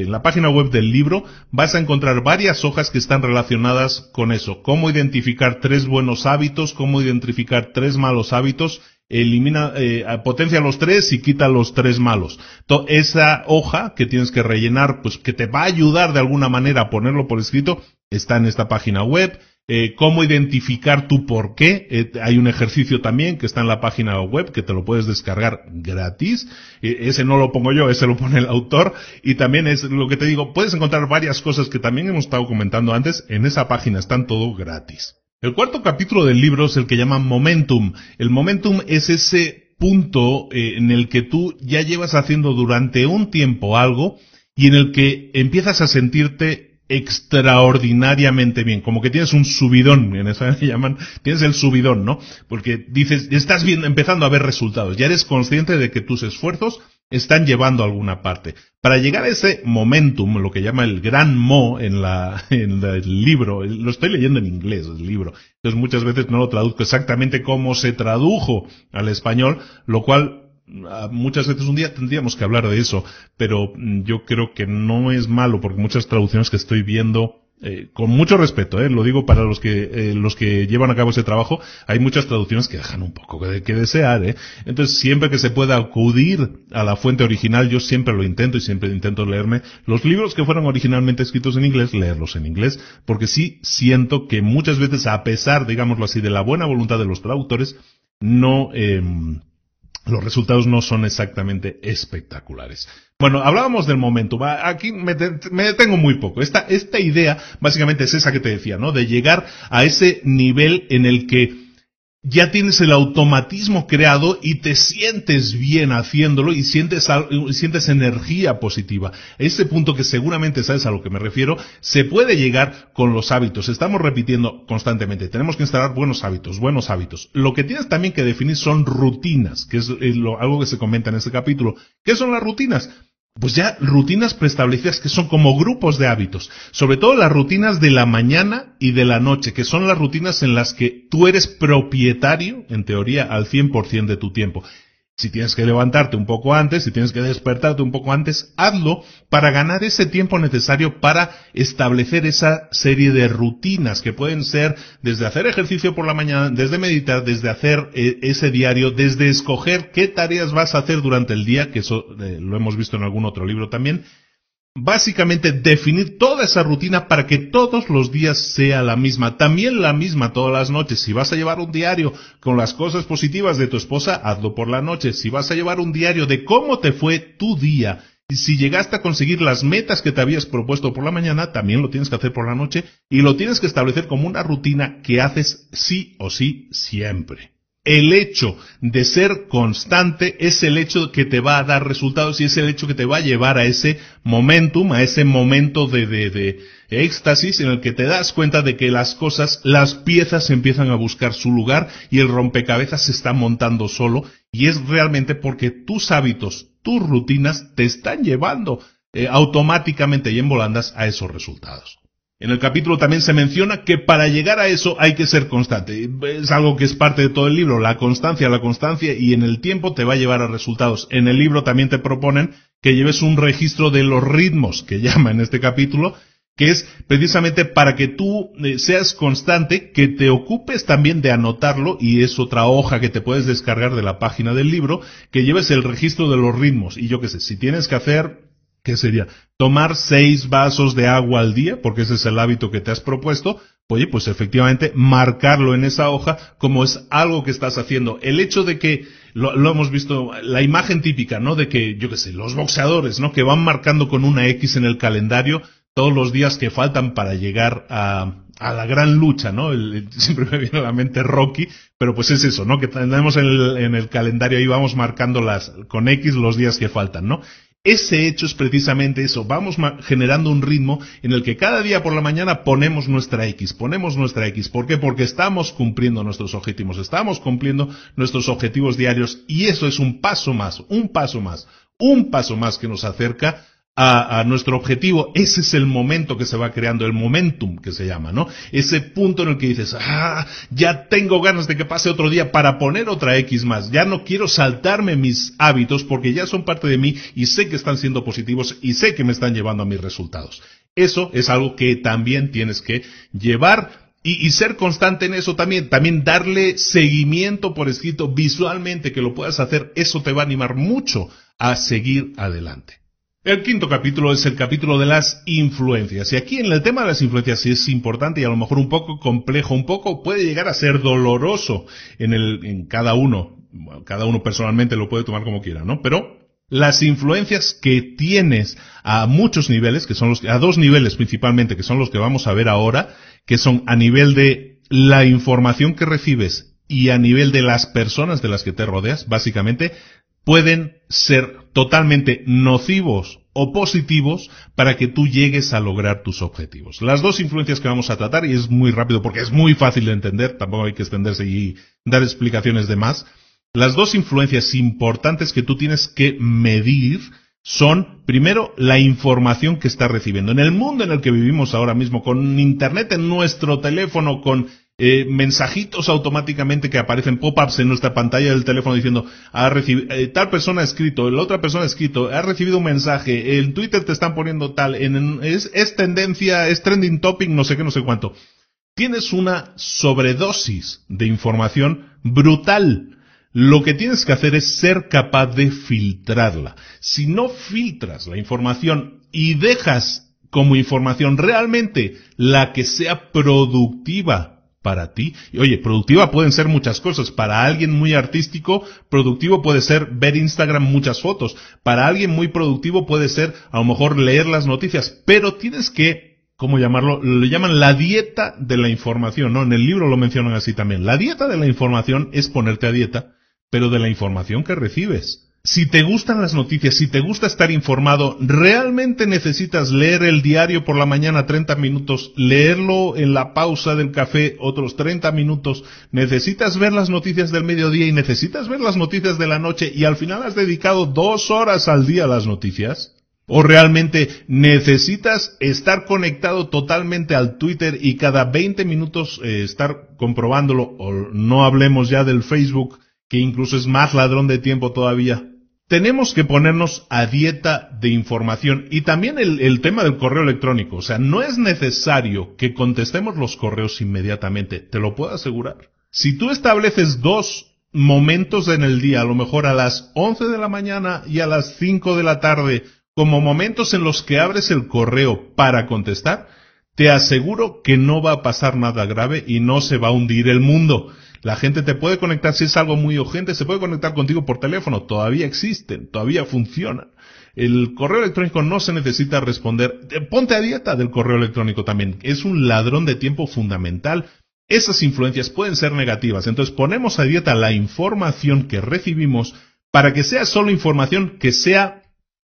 la página web del libro vas a encontrar varias hojas que están relacionadas con eso. Cómo identificar tres buenos hábitos, cómo identificar tres malos hábitos, elimina, eh, potencia los tres y quita los tres malos. esa hoja que tienes que rellenar, pues, que te va a ayudar de alguna manera a ponerlo por escrito, está en esta página web eh, cómo identificar tu por qué. Eh, hay un ejercicio también que está en la página web que te lo puedes descargar gratis. E, ese no lo pongo yo, ese lo pone el autor. Y también es lo que te digo, puedes encontrar varias cosas que también hemos estado comentando antes. En esa página están todo gratis. El cuarto capítulo del libro es el que llaman Momentum. El Momentum es ese punto eh, en el que tú ya llevas haciendo durante un tiempo algo y en el que empiezas a sentirte extraordinariamente bien, como que tienes un subidón, en esa se llaman, tienes el subidón, ¿no? Porque dices, estás bien, empezando a ver resultados, ya eres consciente de que tus esfuerzos están llevando a alguna parte. Para llegar a ese momentum, lo que llama el gran mo en, la, en el libro, lo estoy leyendo en inglés, el libro, entonces muchas veces no lo traduzco exactamente como se tradujo al español, lo cual muchas veces un día tendríamos que hablar de eso, pero mm, yo creo que no es malo porque muchas traducciones que estoy viendo eh, con mucho respeto, eh, lo digo para los que eh, los que llevan a cabo ese trabajo, hay muchas traducciones que dejan un poco que, que desear, entonces siempre que se pueda acudir a la fuente original, yo siempre lo intento y siempre intento leerme los libros que fueron originalmente escritos en inglés, leerlos en inglés, porque sí siento que muchas veces, a pesar, digámoslo así, de la buena voluntad de los traductores, no em, los resultados no son exactamente espectaculares. Bueno, hablábamos del momento. Aquí me, detengo muy poco. Esta, esta idea básicamente es esa que te decía, ¿no? De llegar a ese nivel en el que ya tienes el automatismo creado y te sientes bien haciéndolo y sientes, sientes energía positiva. Este punto que seguramente sabes a lo que me refiero, se puede llegar con los hábitos. Estamos repitiendo constantemente, tenemos que instalar buenos hábitos, buenos hábitos. Lo que tienes también que definir son rutinas, que es lo, algo que se comenta en este capítulo. ¿Qué son las rutinas? pues ya rutinas preestablecidas que son como grupos de hábitos, sobre todo las rutinas de la mañana y de la noche, que son las rutinas en las que tú eres propietario, en teoría, al 100% de tu tiempo. Si tienes que levantarte un poco antes, si tienes que despertarte un poco antes, hazlo para ganar ese tiempo necesario para establecer esa serie de rutinas que pueden ser desde hacer ejercicio por la mañana, desde meditar, desde hacer eh, ese diario, desde escoger qué tareas vas a hacer durante el día, que eso eh, lo hemos visto en algún otro libro también, básicamente definir toda esa rutina para que todos los días sea la misma, también la misma todas las noches. Si vas a llevar un diario con las cosas positivas de tu esposa, hazlo por la noche. Si vas a llevar un diario de cómo te fue tu día, y si llegaste a conseguir las metas que te habías propuesto por la mañana, también lo tienes que hacer por la noche y lo tienes que establecer como una rutina que haces sí o sí siempre el hecho de ser constante es el hecho que te va a dar resultados y es el hecho que te va a llevar a ese momentum, a ese momento de, de, de, éxtasis en el que te das cuenta de que las cosas, las piezas empiezan a buscar su lugar y el rompecabezas se está montando solo y es realmente porque tus hábitos, tus rutinas te están llevando eh, automáticamente y en volandas a esos resultados. En el capítulo también se menciona que para llegar a eso hay que ser constante. Es algo que es parte de todo el libro, la constancia, la constancia y en el tiempo te va a llevar a resultados. En el libro también te proponen que lleves un registro de los ritmos que llama en este capítulo, que es precisamente para que tú eh, seas constante, que te ocupes también de anotarlo y es otra hoja que te puedes descargar de la página del libro, que lleves el registro de los ritmos y yo qué sé, si tienes que hacer ¿Qué sería? Tomar seis vasos de agua al día, porque ese es el hábito que te has propuesto. Oye, pues efectivamente, marcarlo en esa hoja como es algo que estás haciendo. El hecho de que, lo, hemos visto, la imagen típica, ¿no? De que, yo qué sé, los boxeadores, ¿no? Que van marcando con una X en el calendario todos los días que faltan para llegar a, la gran lucha, ¿no? siempre me viene a la mente Rocky, pero pues es eso, ¿no? Que tenemos en el, calendario ahí, vamos marcando las, con X los días que faltan, ¿no? Ese hecho es precisamente eso. Vamos generando un ritmo en el que cada día por la mañana ponemos nuestra X, ponemos nuestra X. ¿Por qué? Porque estamos cumpliendo nuestros objetivos, estamos cumpliendo nuestros objetivos diarios y eso es un paso más, un paso más, un paso más que nos acerca a, nuestro objetivo, ese es el momento que se va creando, el momentum que se llama, ¿no? Ese punto en el que dices, ah, ya tengo ganas de que pase otro día para poner otra X más, ya no quiero saltarme mis hábitos porque ya son parte de mí y sé que están siendo positivos y sé que me están llevando a mis resultados. Eso es algo que también tienes que llevar y, ser constante en eso también, también darle seguimiento por escrito visualmente, que lo puedas hacer, eso te va a animar mucho a seguir adelante. El quinto capítulo es el capítulo de las influencias. Y aquí en el tema de las influencias es importante y a lo mejor un poco complejo, un poco puede llegar a ser doloroso en el, en cada uno. cada uno personalmente lo puede tomar como quiera, ¿no? Pero las influencias que tienes a muchos niveles, que son los, a dos niveles principalmente, que son los que vamos a ver ahora, que son a nivel de la información que recibes y a nivel de las personas de las que te rodeas, básicamente, pueden ser totalmente nocivos o positivos para que tú llegues a lograr tus objetivos. Las dos influencias que vamos a tratar, y es muy rápido porque es muy fácil de entender, tampoco hay que extenderse y dar explicaciones de más, las dos influencias importantes que tú tienes que medir son, primero, la información que estás recibiendo. En el mundo en el que vivimos ahora mismo, con Internet en nuestro teléfono, con eh, mensajitos automáticamente que aparecen pop-ups en nuestra pantalla del teléfono diciendo, ha eh, tal persona ha escrito, la otra persona ha escrito, ha recibido un mensaje, en Twitter te están poniendo tal, es, es tendencia, es trending topic, no sé qué, no sé cuánto. Tienes una sobredosis de información brutal. Lo que tienes que hacer es ser capaz de filtrarla. Si no filtras la información y dejas como información realmente la que sea productiva para ti. Y oye, productiva pueden ser muchas cosas. Para alguien muy artístico, productivo puede ser ver Instagram muchas fotos. Para alguien muy productivo puede ser a lo mejor leer las noticias. Pero tienes que, ¿cómo llamarlo? Lo llaman la dieta de la información, ¿no? En el libro lo mencionan así también. La dieta de la información es ponerte a dieta, pero de la información que recibes. Si te gustan las noticias, si te gusta estar informado, realmente necesitas leer el diario por la mañana 30 minutos, leerlo en la pausa del café otros 30 minutos, necesitas ver las noticias del mediodía y necesitas ver las noticias de la noche y al final has dedicado dos horas al día a las noticias. ¿O realmente necesitas estar conectado totalmente al Twitter y cada 20 minutos eh, estar comprobándolo? O no hablemos ya del Facebook, que incluso es más ladrón de tiempo todavía tenemos que ponernos a dieta de información. Y también el, tema del correo electrónico. O sea, no es necesario que contestemos los correos inmediatamente. Te lo puedo asegurar. Si tú estableces dos momentos en el día, a lo mejor a las 11 de la mañana y a las 5 de la tarde, como momentos en los que abres el correo para contestar, te aseguro que no va a pasar nada grave y no se va a hundir el mundo. La gente te puede conectar, si es algo muy urgente, se puede conectar contigo por teléfono. Todavía existen, todavía funcionan. El correo electrónico no se necesita responder. Eh, ponte a dieta del correo electrónico también. Es un ladrón de tiempo fundamental. Esas influencias pueden ser negativas. Entonces ponemos a dieta la información que recibimos para que sea solo información que sea,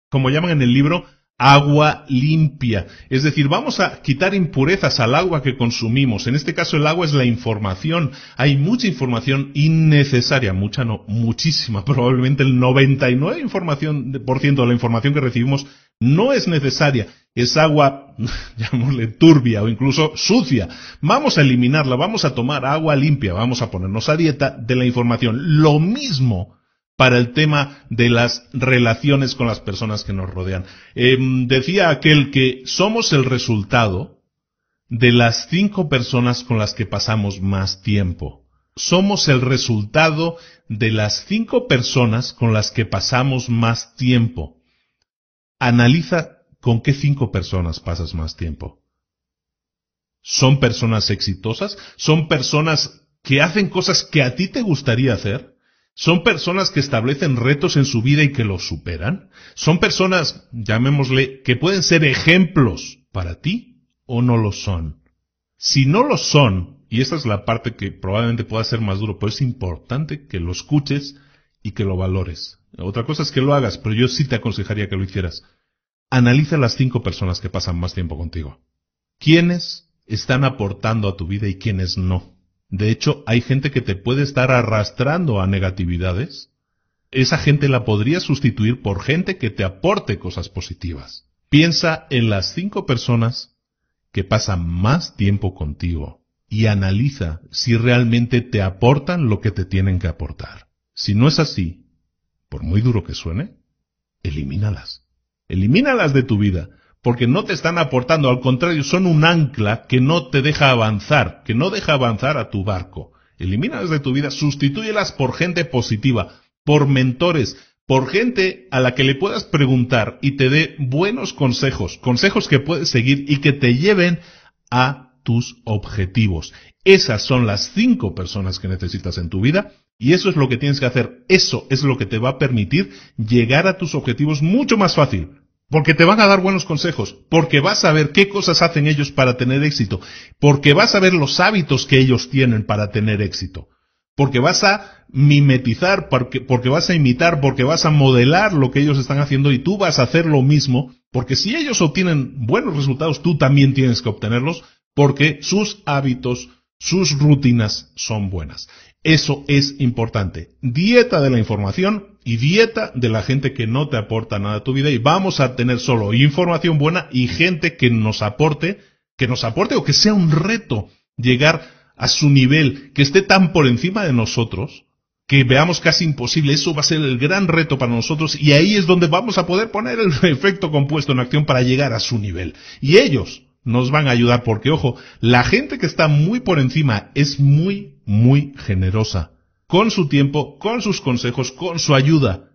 como llaman en el libro, agua limpia. Es decir, vamos a quitar impurezas al agua que consumimos. En este caso el agua es la información. Hay mucha información innecesaria, mucha no, muchísima. Probablemente el 99% de la información que recibimos no es necesaria. Es agua, llamémosle turbia o incluso sucia. Vamos a eliminarla, vamos a tomar agua limpia, vamos a ponernos a dieta de la información. Lo mismo para el tema de las relaciones con las personas que nos rodean. Em, decía aquel que somos el resultado de las cinco personas con las que pasamos más tiempo. Somos el resultado de las cinco personas con las que pasamos más tiempo. Analiza con qué cinco personas pasas más tiempo. ¿Son personas exitosas? ¿Son personas que hacen cosas que a ti te gustaría hacer? ¿Son personas que establecen retos en su vida y que los superan? ¿Son personas, llamémosle, que pueden ser ejemplos para ti o no lo son? Si no lo son, y esta es la parte que probablemente pueda ser más duro, pero es importante que lo escuches y que lo valores. Otra cosa es que lo hagas, pero yo sí te aconsejaría que lo hicieras. Analiza las cinco personas que pasan más tiempo contigo. ¿Quiénes están aportando a tu vida y quiénes no? De hecho, hay gente que te puede estar arrastrando a negatividades. Esa gente la podría sustituir por gente que te aporte cosas positivas. Piensa en las cinco personas que pasan más tiempo contigo y analiza si realmente te aportan lo que te tienen que aportar. Si no es así, por muy duro que suene, elimínalas. Elimínalas de tu vida porque no te están aportando, al contrario, son un ancla que no te deja avanzar, que no deja avanzar a tu barco. Elimínalas de tu vida, sustitúyelas por gente positiva, por mentores, por gente a la que le puedas preguntar y te dé buenos consejos, consejos que puedes seguir y que te lleven a tus objetivos. Esas son las cinco personas que necesitas en tu vida y eso es lo que tienes que hacer. Eso es lo que te va a permitir llegar a tus objetivos mucho más fácil, porque te van a dar buenos consejos, porque vas a ver qué cosas hacen ellos para tener éxito, porque vas a ver los hábitos que ellos tienen para tener éxito, porque vas a mimetizar, porque, vas a imitar, porque vas a modelar lo que ellos están haciendo y tú vas a hacer lo mismo, porque si ellos obtienen buenos resultados, tú también tienes que obtenerlos, porque sus hábitos, sus rutinas son buenas. Eso es importante. Dieta de la información y dieta de la gente que no te aporta nada a tu vida y vamos a tener solo información buena y gente que nos aporte, que nos aporte o que sea un reto llegar a su nivel, que esté tan por encima de nosotros que veamos casi imposible. Eso va a ser el gran reto para nosotros y ahí es donde vamos a poder poner el efecto compuesto en acción para llegar a su nivel. Y ellos nos van a ayudar porque, ojo, la gente que está muy por encima es muy, muy generosa con su tiempo, con sus consejos, con su ayuda.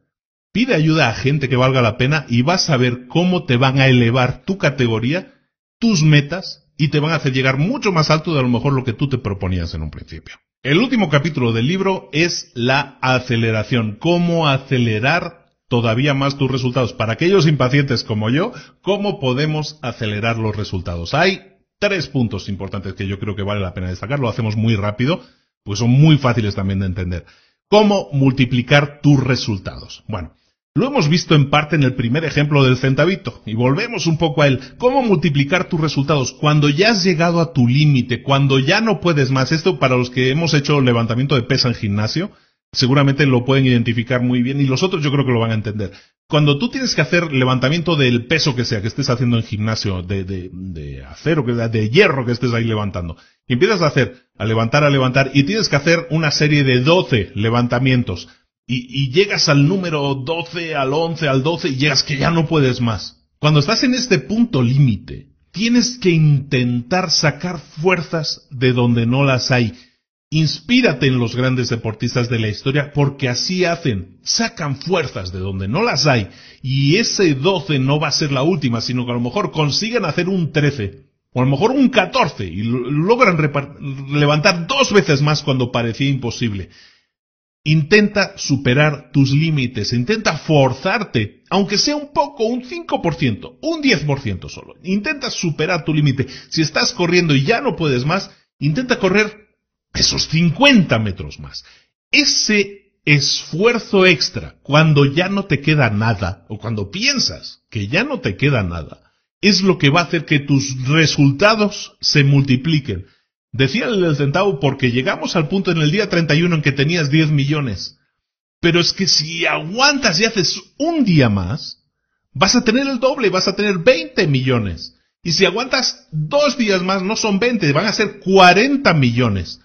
Pide ayuda a gente que valga la pena y vas a ver cómo te van a elevar tu categoría, tus metas y te van a hacer llegar mucho más alto de a lo mejor lo que tú te proponías en un principio. El último capítulo del libro es la aceleración, cómo acelerar todavía más tus resultados. Para aquellos impacientes como yo, ¿cómo podemos acelerar los resultados? Hay tres puntos importantes que yo creo que vale la pena destacar, lo hacemos muy rápido pues son muy fáciles también de entender. ¿Cómo multiplicar tus resultados? Bueno, lo hemos visto en parte en el primer ejemplo del centavito, y volvemos un poco a él. ¿Cómo multiplicar tus resultados cuando ya has llegado a tu límite, cuando ya no puedes más? Esto para los que hemos hecho levantamiento de pesa en gimnasio, seguramente lo pueden identificar muy bien, y los otros yo creo que lo van a entender. Cuando tú tienes que hacer levantamiento del peso que sea que estés haciendo en gimnasio, de, de, de acero, de hierro que estés ahí levantando, empiezas a hacer, a levantar, a levantar, y tienes que hacer una serie de 12 levantamientos. Y, llegas al número 12, al 11, al 12, y llegas que ya no puedes más. Cuando estás en este punto límite, tienes que intentar sacar fuerzas de donde no las hay. Inspírate en los grandes deportistas de la historia porque así hacen, sacan fuerzas de donde no las hay y ese 12 no va a ser la última, sino que a lo mejor consiguen hacer un 13 o a lo mejor un 14, y logran levantar dos veces más cuando parecía imposible. Intenta superar tus límites, intenta forzarte, aunque sea un poco, un 5%, un 10% solo. Intenta superar tu límite. Si estás corriendo y ya no puedes más, intenta correr esos 50 metros más. Ese esfuerzo extra, cuando ya no te queda nada, o cuando piensas que ya no te queda nada, es lo que va a hacer que tus resultados se multipliquen. Decía el centavo porque llegamos al punto en el día 31 en que tenías 10 millones. Pero es que si aguantas y haces un día más, vas a tener el doble, vas a tener 20 millones. Y si aguantas dos días más, no son 20, van a ser 40 millones.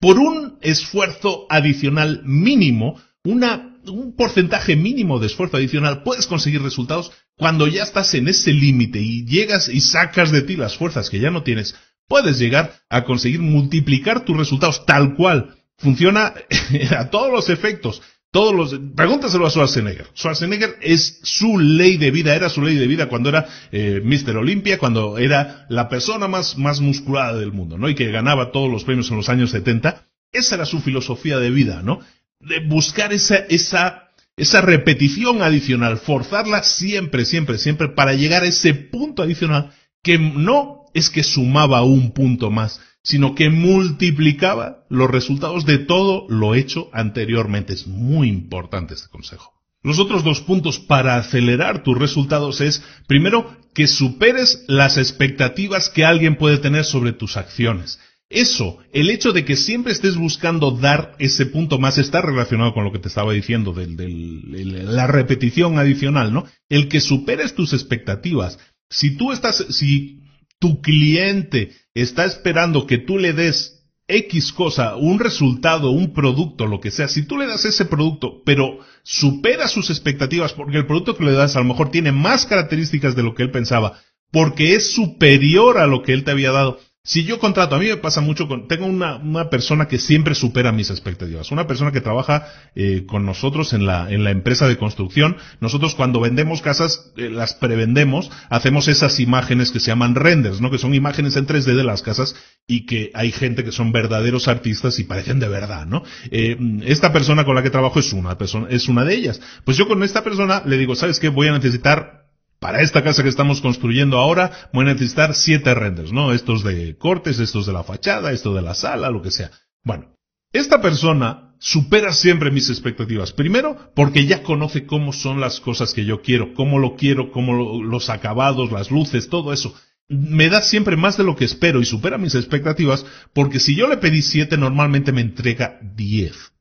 Por un esfuerzo adicional mínimo, un porcentaje mínimo de esfuerzo adicional, puedes conseguir resultados cuando ya estás en ese límite y llegas y sacas de ti las fuerzas que ya no tienes, puedes llegar a conseguir multiplicar tus resultados tal cual. Funciona a todos los efectos. Todos los, pregúntaselo a Schwarzenegger. Schwarzenegger es su ley de vida, era su ley de vida cuando era eh, Mr. Olympia, cuando era la persona más, más musculada del mundo, ¿no? Y que ganaba todos los premios en los años 70. Esa era su filosofía de vida, ¿no? De buscar esa, esa esa repetición adicional, forzarla siempre, siempre, siempre para llegar a ese punto adicional que no es que sumaba un punto más, sino que multiplicaba los resultados de todo lo hecho anteriormente. Es muy importante este consejo. Los otros dos puntos para acelerar tus resultados es, primero, que superes las expectativas que alguien puede tener sobre tus acciones. Eso, el hecho de que siempre estés buscando dar ese punto más está relacionado con lo que te estaba diciendo de la repetición adicional, ¿no? El que superes tus expectativas. Si tú estás, si tu cliente está esperando que tú le des X cosa, un resultado, un producto, lo que sea, si tú le das ese producto, pero supera sus expectativas porque el producto que le das a lo mejor tiene más características de lo que él pensaba, porque es superior a lo que él te había dado, si yo contrato, a mí me pasa mucho con, tengo una, una persona que siempre supera mis expectativas, una persona que trabaja eh, con nosotros en la, en la empresa de construcción. Nosotros cuando vendemos casas, eh, las prevendemos, hacemos esas imágenes que se llaman renders, ¿no? Que son imágenes en 3D de las casas y que hay gente que son verdaderos artistas y parecen de verdad, ¿no? Eh, esta persona con la que trabajo es una persona, es una de ellas. Pues yo con esta persona le digo, ¿sabes qué? Voy a necesitar para esta casa que estamos construyendo ahora, voy a necesitar siete renders, ¿no? Estos de cortes, estos de la fachada, esto de la sala, lo que sea. Bueno, esta persona supera siempre mis expectativas. Primero, porque ya conoce cómo son las cosas que yo quiero, cómo lo quiero, cómo los acabados, las luces, todo eso. Me da siempre más de lo que espero y supera mis expectativas, porque si yo le pedí siete, normalmente me entrega diez.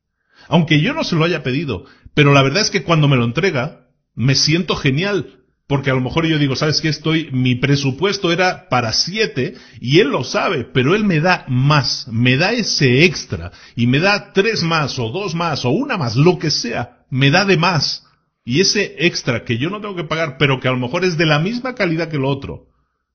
Aunque yo no se lo haya pedido, pero la verdad es que cuando me lo entrega, me siento genial, porque a lo mejor yo digo, ¿sabes qué estoy? Mi presupuesto era para siete y él lo sabe, pero él me da más, me da ese extra y me da tres más o dos más o una más, lo que sea, me da de más. Y ese extra que yo no tengo que pagar, pero que a lo mejor es de la misma calidad que lo otro,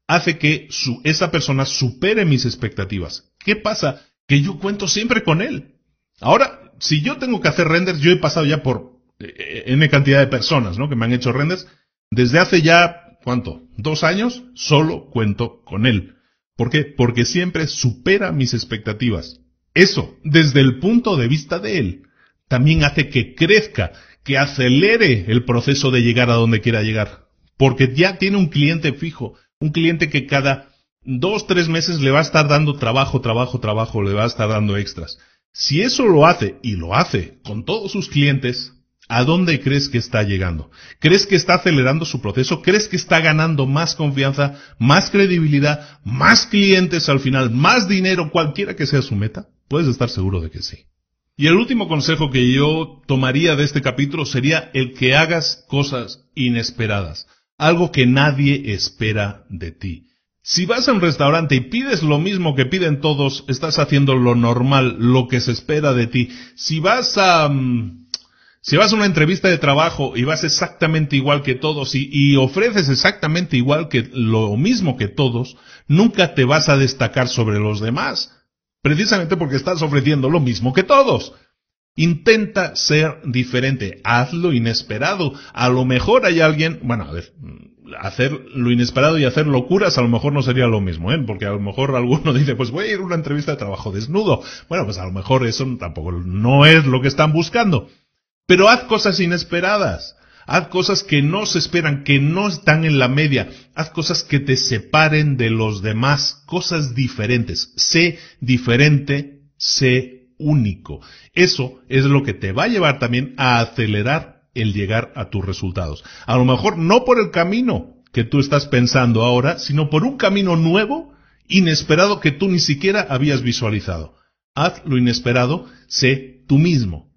hace que su, esa persona supere mis expectativas. ¿Qué pasa? Que yo cuento siempre con él. Ahora, si yo tengo que hacer renders, yo he pasado ya por eh, eh, N cantidad de personas, ¿no? Que me han hecho renders desde hace ya, ¿cuánto? Dos años, solo cuento con él. ¿Por qué? Porque siempre supera mis expectativas. Eso, desde el punto de vista de él, también hace que crezca, que acelere el proceso de llegar a donde quiera llegar. Porque ya tiene un cliente fijo, un cliente que cada dos, tres meses le va a estar dando trabajo, trabajo, trabajo, le va a estar dando extras. Si eso lo hace, y lo hace con todos sus clientes, ¿A dónde crees que está llegando? ¿Crees que está acelerando su proceso? ¿Crees que está ganando más confianza, más credibilidad, más clientes al final, más dinero, cualquiera que sea su meta? Puedes estar seguro de que sí. Y el último consejo que yo tomaría de este capítulo sería el que hagas cosas inesperadas, algo que nadie espera de ti. Si vas a un restaurante y pides lo mismo que piden todos, estás haciendo lo normal, lo que se espera de ti. Si vas a... Mm, si vas a una entrevista de trabajo y vas exactamente igual que todos y, ofreces exactamente igual que lo mismo que todos, nunca te vas a destacar sobre los demás, precisamente porque estás ofreciendo lo mismo que todos. Intenta ser diferente, hazlo inesperado. A lo mejor hay alguien, bueno, a ver, hacer lo inesperado y hacer locuras a lo mejor no sería lo mismo, ¿eh? porque a lo mejor alguno dice, pues voy a ir a una entrevista de trabajo desnudo. Bueno, pues a lo mejor eso tampoco no es lo que están buscando. Pero haz cosas inesperadas. Haz cosas que no se esperan, que no están en la media. Haz cosas que te separen de los demás, cosas diferentes. Sé diferente, sé único. Eso es lo que te va a llevar también a acelerar el llegar a tus resultados. A lo mejor no por el camino que tú estás pensando ahora, sino por un camino nuevo, inesperado que tú ni siquiera habías visualizado. Haz lo inesperado, sé tú mismo.